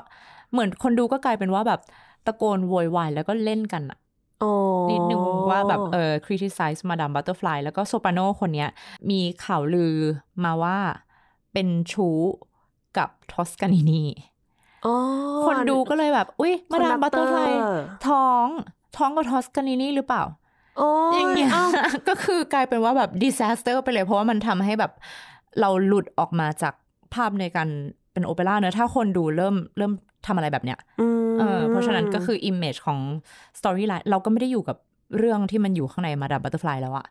Speaker 1: เหมือนคนดูก็กลายเป็นว่าแบบตะโกนโวยวายแล้วก็เล่นกันอะนิดนึงว่าแบบเออคริติไซส์มาดามบัตเตอร์ฟลายแล้วก็โซปราโนคนเนี้ยมีข่าวลือมาว่าเป็นชูกับทอสกานินี
Speaker 2: คนดูก็เลยแบบ อุ้ยมาดามบัตเตอร์ไฟ
Speaker 1: ท้องท้องกับทอสกานินี หรือเปล่าอย่างเงี้ยก็คือกลายเป็นว่าแบบดีซาสเตอร์ไปเลยเพราะว่ามันทำให้แบบ เราหลุดออกมาจากภาพในการเป็นโอเปร่าเนอะถ้าคนดูเริ่มเริ่มทำอะไรแบบเนี้ย
Speaker 3: เออเพราะฉะนั้นก็คือ
Speaker 1: อิมเมจของสตอรี่ไลน์เราก็ไม่ได้อยู่กับเรื่องที่มันอยู่ข้างในมาดามบัตเตอร์ไฟลแล้วอะ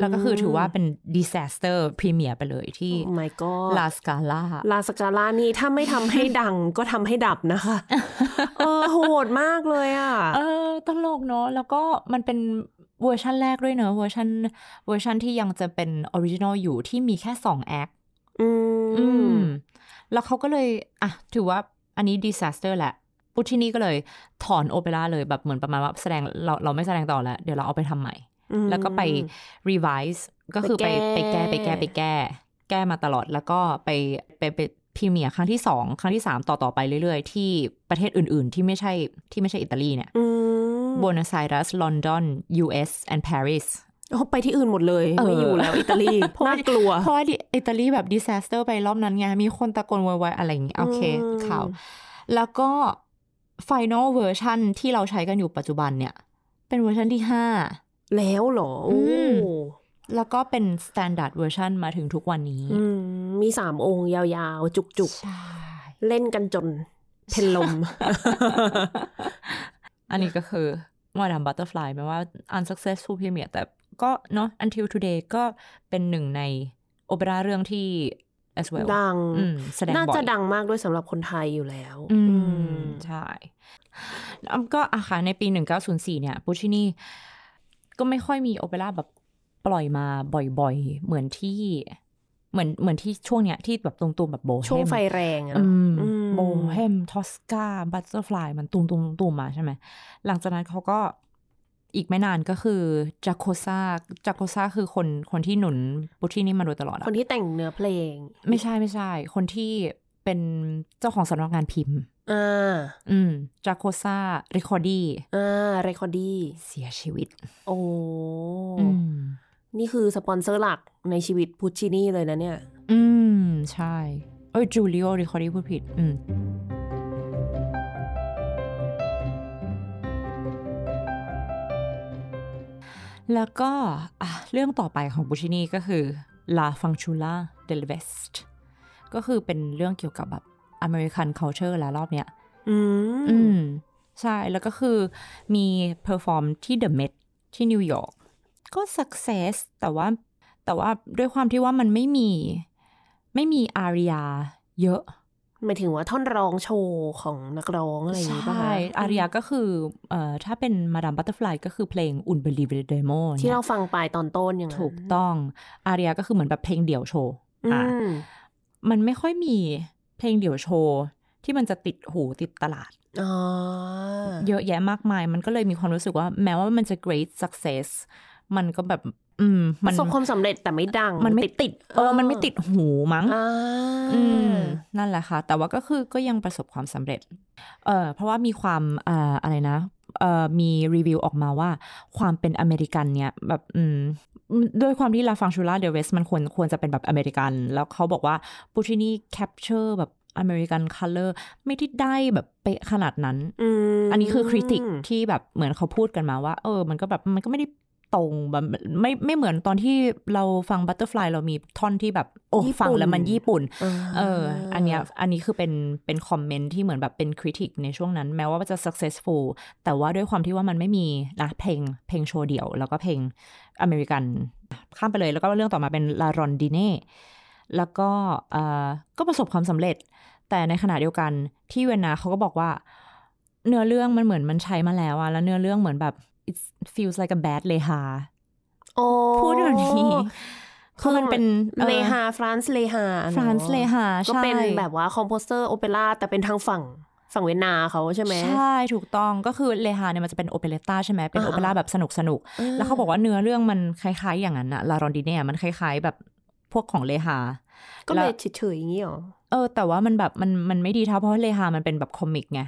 Speaker 3: แล้วก็คือถือว่าเป
Speaker 1: ็นดีซสเตอร์พรีเมียร์ไปเลยที่ my god ลาสกาล่าลา
Speaker 2: สกาล่านี่ถ้าไม่ทำให้ดังก็ทำให้ดับนะคะเออโหดมากเล
Speaker 1: ยอ่ะ เออตลกเนาะแล้วก็มันเป็นเวอร์ชันแรกด้วยเนอะเวอร์ชันเวอร์ชันที่ยังจะเป็นออริจินอลอยู่ที่มีแค่สองแอคอืมแล้วเขาก็เลยอ่ะถือว่าอันนี้ดีเซสเตอร์แหละปุชินี่ก็เลยถอนโอเปร่าเลยแบบเหมือนประมาณว่าแสดงเราเราไม่แสดงต่อแล้วเดี๋ยวเราเอาไปทำใหม่แล้วก็ไป revise ก็คือไปไปแก้ไปแก้ไปแก้ แก้มาตลอด แล้วก็ไปไปไปพิีเมียครั้งที่สอง ครั้งที่สามต่อต่อไปเรื่อย ๆ ที่ประเทศอื่น ๆ ที่ไม่ใช่ ที่ไม่ใช่อิตาลีเนี่ยบัวนาไซรัสลอนดอน US and Paris ไปที่อื่นหมดเลย ไม่อยู่แล้วอิตาลีน่ากลัว เพราะว่าอิตาลีแบบดิซาสเตอร์ไปรอบนั้นไง มีคนตะโกนวายอะไรอย่างงี้โอเคข่าวแล้วก็ final version ที่เราใช้กันอยู่ปัจจุบันเนี่ย เป็นเวอร์ชันที่ห้าแล้วหรออแล้วก็เป็นสแตนดาร์ดเวอร์ชันมาถึงทุกวันนี้ มีสามองค์ ยาว ๆ จุกๆ เล่นกันจนเพนลม อันนี้ก็คือมาดามบัตเตอร์ฟลายแม้ว่าอันสักเซสฟู l พี e m i e แต่ก็เนาะ until today ก็เป็นหนึ่งในโอเปร่าเรื่องที่ as well ดังแสดงบ่อยน่าจะดั
Speaker 2: งมากด้วยสำหรับคนไทยอยู่แล้ว อืมใช่แล้วก็
Speaker 1: อาคาในปี 1904 เนี่ยปูชินีก็ไม่ค่อยมีโอเปร่าแบบปล่อยมาบ่อยๆ เหมือนที่เหมือนเหมือนที่ช่วงเนี้ยที่แบบตุมๆแบบโบช่วงไฟแรงอะโบเฮมทอสกาบัตเตอร์ฟลายมันตุมๆตุมมาใช่ไหมหลังจากนั้นเขาก็อีกไม่นานก็คือ จาโคซาจาโคซาคือคนคนที่หนุนบุที่นี่มาโดยตลอดค
Speaker 2: นที่แต่งเนื้อเพลงไม่ใช่ไม่ใช่ คนที่
Speaker 1: เป็นเจ้าของสำนักงานพิมพ์อ่า อืม จาโคซา เรคอร์
Speaker 2: ดี้ อ่า เรคอร์ดี้ เสียชีวิต โอ้นี่คือสปอนเซอร์หลักในชีวิตพุชชินี่เลยนะเนี่ย
Speaker 1: อืม ใช่ เอ้ย จูเลียเรคคอร์ดี้พูดผิด อืม แล้วก็ เรื่องต่อไปของบูชินี่ก็คือ La f u n c t u l a del West ก็คือเป็นเรื่องเกี่ยวกับแบบอเมริกันเคาน์เตอร์แล้วรอบเนี้ย
Speaker 4: อืม
Speaker 1: ใช่แล้วก็คือมีเพอร์ฟอร์มที่เดอะเมทที่นิวยอร์กก็สักเซสแต่ว่าแต่ว่าด้วยความที่ว่ามันไม่มี ไม่มีอาริยา เ
Speaker 2: ยอะหมายถึงว่าท่อนร้องโชว์ ของนักร้องอะไรอย่างนี้
Speaker 1: ใช่อาริยาก็คือ เอ่อถ้าเป็นมาดามบัตเตอร์ฟลายก็คือเพลงอุ่นบรีเบเดโมที่เรา
Speaker 2: ฟังไปตอนต้นอย่าง
Speaker 1: ถูกต้องอาริยาก็คือเหมือนแบบเพลงเดี่ยวโชว์อ่ามันไม่ค่อยมีเพลงเดี่ยวโชว์ที่มันจะติดหูติดตลาดเยอะแยะมากมายมันก็เลยมีความรู้สึกว่า แม้ว่ามันจะ great success มันก็แบบอืมมันประสบความ
Speaker 2: สำเร็จแต่ไม่ดัง มันไม่ติดเออมันไม่ต
Speaker 1: ิดหูมั้งอืมนั่นแหละค่ะ แต่ว่าก็คือก็ยังประสบความสำเร็จเออเพราะว่ามีความอ่าอะไรนะเอ่อมีรีวิวออกมาว่า ความเป็นอเมริกันเนี่ย แบบอืมด้วยความที่ลาฟังชูล่าเดวิสมันควรควรจะเป็นแบบอเมริกัน แล้วเขาบอกว่าปูชินี่แคปเจอร์แบบ อเมริกันคัลเลอร์ไม่ได้ได้แบบเป๊ะขนาดนั้นอันนี้คือคริติกที่แบบเหมือนเขาพูดกันมาว่าเออมันก็แบบ มันก็ไม่ได้ตรงแบบไม่ไม่เหมือนตอนที่เราฟังบัตเตอร์ฟลายเรามีท่อนที่แบบโอ้ฟังแล้วมันญี่ปุ่นเออ อันนี้อันนี้คือเป็นเป็นคอมเมนต์ที่เหมือนแบบเป็นคริติกในช่วงนั้นแม้ว่าจะ successful แต่ว่าด้วยความที่ว่ามันไม่มีนะเพลง เพลงโชว์เดี่ยวแล้วก็เพลงอเมริกันข้ามไปเลย แล้วก็เรื่องต่อมาเป็นลารอนดิเน่แล้วก็เออก็ประสบความสำเร็จ แต่ในขณะเดียวกันที่เวนนาเขาก็บอกว่า เนื้อเรื่องมันเหมือนมันใช้มาแล้วอะแล้วเนื้อเรื่องเหมือนแบบ it feels like a bad เล h าพูดแบบนี้
Speaker 2: คือมันเป็นเลหาฟรานซ์เลหาฟรานซ์เลหาก็เป็นแบบว่าคอมโพเซอร์โอเปร่า แต่เป็นทางฝั่งฝั่งเวียนนาเขาใช่ไหมใช่ ถูกต้องก็คือ
Speaker 1: เลหาเนี่ยมันจะเป็นโอเปเรต้าใช่ไหมเป็นโอเปร่าแบบสนุกสนุกแล้วเขาบอกว่าเนื้อเรื่องมันคล้ายๆอย่างนั้นอะลารอนดีเนี่ยมันคล้ายๆแบบพวกของเลหาก็เลยเ
Speaker 2: ฉยๆอย่างนี้หรอเออ
Speaker 1: แต่ว่ามันแบบมันมันไม่ดีเท่าเพราะเลหามันเป็นแบบคอมิกไง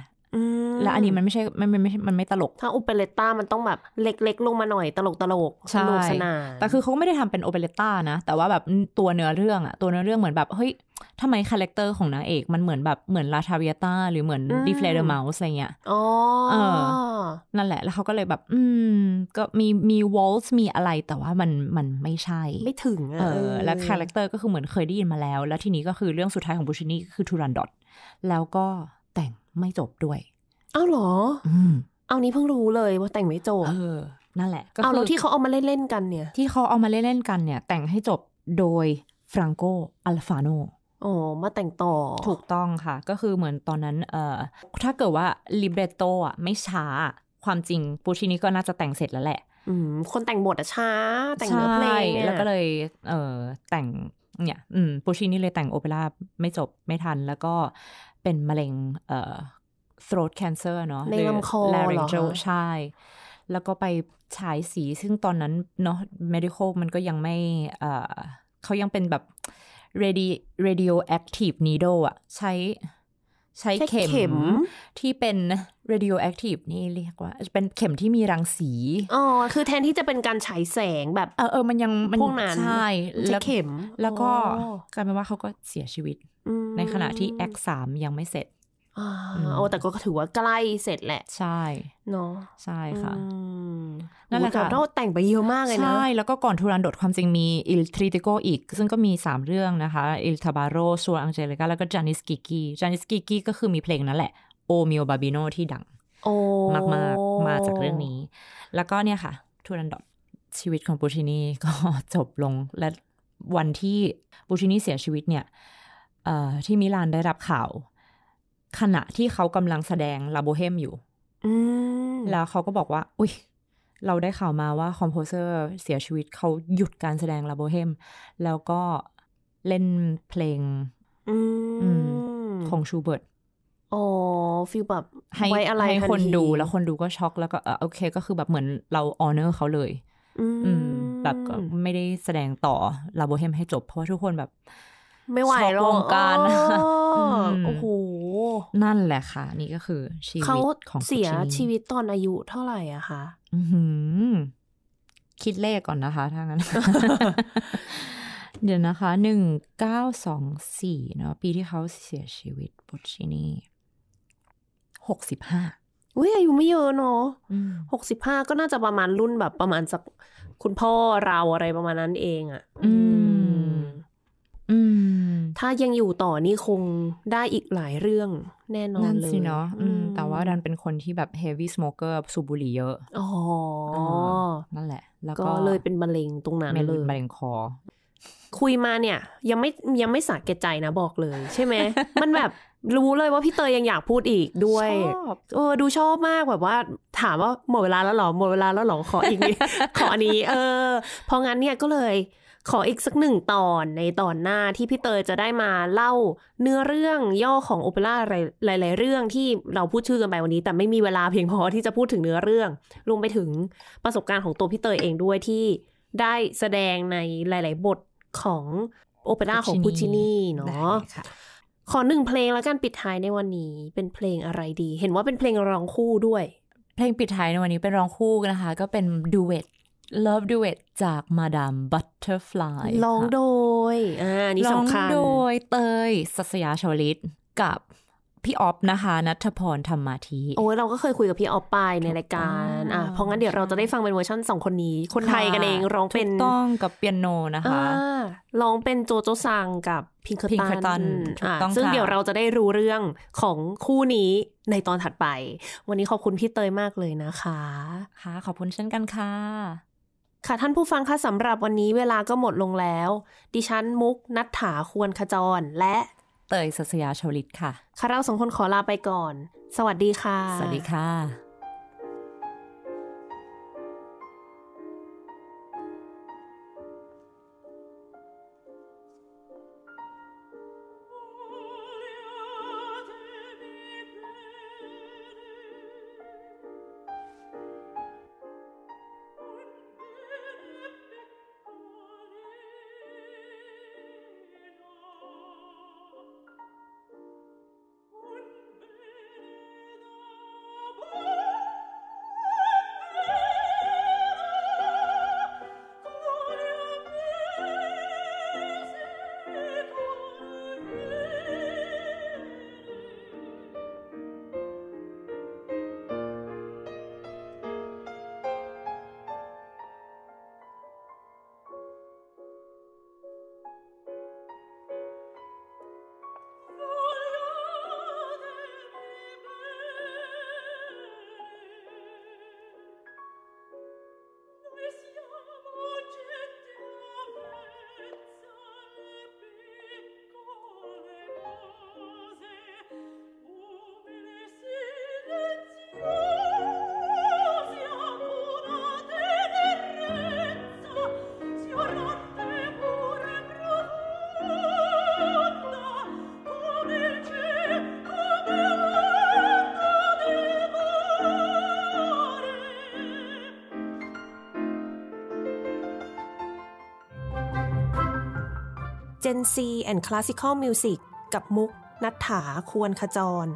Speaker 1: แล้วอันนี้มันไม่ใช่ มันไม่มันไม่ตลก ถ้าโอเปเรตต้ามันต้องแบบเล็ก ๆ ล
Speaker 2: งมาหน่อยตลกตลก
Speaker 1: สนุกสนานแต่คือเขาไม่ได้ทำเป็นโอเปเรตต้านะ แต่ว่าแบบตัวเนื้อเรื่องอะตัวเนื้อเรื่องเหมือนแบบ เฮ้ยทำไมคาแรคเตอร์ของนางเอกมันเหมือนแบบเหมือนลาทาเวียต้าหรือเหมือนดีเฟลเดอร์เมาส์อะไรเงี้ยอ๋อนั่นแหละ แล้วเขาก็เลยแบบ อืม ก็มีมีวอลส์มีอะไรแต่ว่ามันมันไม่ใช่ ไม่ถึง เออแล้วคาแรคเตอร์ก็คือเหมือนเคยได้ยินมาแล้ว แล้วทีนี้ก็คือเรื่องสุดท้ายของบูชินี่คือทูรันดอตแล้วก็ไม่จบด้วย
Speaker 2: เอ้าหรออืมเอานี้เพิ่งรู้เลยว่าแต่งไม่จบเออนั่นแหละ เอาแล้วที่เขาเอามาเล่นเล่นกันเนี่ย ที่เขาเอามาเล่นเล
Speaker 1: ่นกันเนี่ยแต่งให้จบโดยฟรังโก อัลฟาโน
Speaker 2: โอ้ มาแต่งต่อ
Speaker 1: ถูกต้องค่ะ ก็คือเหมือนตอนนั้น เอ่อ ถ้าเกิดว่าลิเบรโตอ่ะไม่ช้า ความจริงปูชินี่ก็น่าจะแต่งเสร็จแล้วแหละ คน
Speaker 2: แต่งบทอะช้า
Speaker 1: แต่งเนื้อเพลงแล้วก็เลย เอ่อ แต่ง เนี่ยอืมปูชินี่เลยแต่งโอเปร่าไม่จบไม่ทันแล้วก็เป็นมะเร็งเอ่อ throat cancer เนาะในลำคอ laryngeal ใช่ แล้วก็ไปฉายสีซึ่งตอนนั้น เนาะ medical มันก็ยังไม่เอ่อเขายังเป็นแบบ radio radioactive needle อะใช้ใช้เข็มมที่เป็น radioactive นี่เรียกว่า เป็นเข็มที่มีรังสีอ
Speaker 2: ๋อคือแทนที่จะเป็นการฉายแสงแบบเออเออมันยังพวกนั้นใช่ แล้วเข็มแล้วก็กลายเป็นว่าเขาก็เสียชีวิตในขณะที่ X3 ยังไม่เสร็จอโอแต่ก็ถือว่าใกล้เสร็จแหละใช่เนาะใช่ค่ะนั่นแหละค่ะเราแต
Speaker 1: ่งไปเยอะมากเลยนะใช่ แล้วก็ก่อนทูรันดดความจริงมีอิลทริติโกอีก ซึ่งก็มี3เรื่องนะคะอิลทาบาโรซัวอังเจลิกาแล้วก็จานิสกิกีจานิสกิกีก็คือมีเพลงนั่นแหละโอมิโอบาบิโนที่ดัง
Speaker 3: มากมากมาจากเรื่องน
Speaker 1: ี้ แล้วก็เนี่ยค่ะทูรันดดชีวิตของปูชินีก็จบลง และวันที่ปูชินีเสียชีวิตเนี่ยที่มิลานได้รับข่าวขณะที่เขากำลังแสดงลาโบเฮมอยู่ แล้วเขาก็บอกว่า อุ้ย เราได้ข่าวมาว่าคอมโพเซอร์เสียชีวิต เขาหยุดการแสดงลาโบเฮม แล้วก็เล่นเพลงของชูเบิร์ต
Speaker 2: โอ้ฟีลแบบให้อะไร ให้คนดู แล้วคน
Speaker 1: ดูก็ช็อก แล้วก็ โอเคก็คือแบบเหมือนเราออเนอร์เขาเลย อืม แบบไม่ได้แสดงต่อลาโบเฮมให้จบ เพราะว่าทุกคนแบบ
Speaker 2: ไม่ไหวหรอกวงการโอ้โห
Speaker 1: นั่นแหละค่ะ นี่ก็คือชีวิตของเขาเสียช
Speaker 2: ีวิตตอนอายุเท่าไหร่อะคะคิดเลขก่อนน
Speaker 1: ะคะถ้างั้นเดี๋ยวนะคะหนึ่งเก้าสองสี่เนาะปีที่เขาเสียชีวิตบุชินี
Speaker 2: หกสิบห้าอุ้ยอายุไม่เยอะเนาะหกสิบห้าก็น่าจะประมาณรุ่นแบบประมาณสัก คุณพ่อเราอะไรประมาณนั้นเองอ่ะ อืมอืมถ้ายังอยู่ต่อนี่คงได้อีกหลายเรื่องแน่นอนเลยสิเนาะแ
Speaker 1: ต่ว่าดันเป็นคนที่แบบ heavy smoker สูบบุหรี่เยอะ
Speaker 2: อ๋อ นั่นแหละ แล้วก็เลยเ
Speaker 1: ป็นมะเร็งตรงนั้นเลยมะเร็งคอ
Speaker 2: คุยมาเนี่ย ยังไม่ยังไม่สาแก่ใจนะบอกเลยใช่ไหม มันแบบรู้เลยว่าพี่เตยยังอยากพูดอีกด้วยเออ ดูชอบมากแบบว่าถามว่าหมดเวลาแล้วหรอ หมดเวลาแล้วหรอขออีกนีขออันนี้ เออพองั้นเนี่ยก็เลยขออีกสักหนึ่งตอนในตอนหน้าที่พี่เตยจะได้มาเล่าเนื้อเรื่องย่อของโอเปร่าหลาย ๆเรื่องที่เราพูดชื่อกันไปวันนี้ แต่ไม่มีเวลาเพียงพอที่จะพูดถึงเนื้อเรื่องรวมไปถึงประสบการณ์ของตัวพี่เตยเองด้วยที่ได้แสดงในหลาย ๆ บทของโอเปร่าของพุชินีเนาะขอหนึ่งเพลงแล้วกัน ปิดท้ายในวันนี้เป็นเพลงอะไรดี เห็นว่าเป็นเพลงร้องคู่ด้วย เพลง
Speaker 1: ปิดท้ายในวันนี้เป็นร้องคู่นะคะก็เป็นดูเวต Love Duet จากมาดามบัต
Speaker 2: เตอร์ฟลายลองโดย
Speaker 1: อ่านี่สำคัญ ลองโดยเตยสัสยาชวลิตกับพี่ออฟนะคะ นัทพรธรรมาทีโอ้
Speaker 2: ยเราก็เคยคุยกับพี่ออฟไปในรายการอ่ะเพราะงั้นเดี๋ยวเราจะได้ฟังเป็นเวอร์ชันสองคนนี้ คนไทยกันเองร้องเป็นต้องกับเปียโนนะคะร้องเป็นโจโจซังกับพิงค์ตันซึ่งเดี๋ยวเราจะได้รู้เรื่องของคู่นี้ในตอนถัดไป วันนี้ขอบคุณพี่เตยมากเลยนะคะค่ะขอบคุณเช่นกันค่ะค่ะท่านผู้ฟังคะสำหรับวันนี้เวลาก็หมดลงแล้ว ดิฉันมุกนัทถาควรขจรและ เตยสัสยาชวลิตค่ะ ค่ะเราสองคนขอลาไปก่อน สวัสดีค่ะ สวัสดีค่ะ Gen C and Classical Music กับมุกนัฐถาควรขจร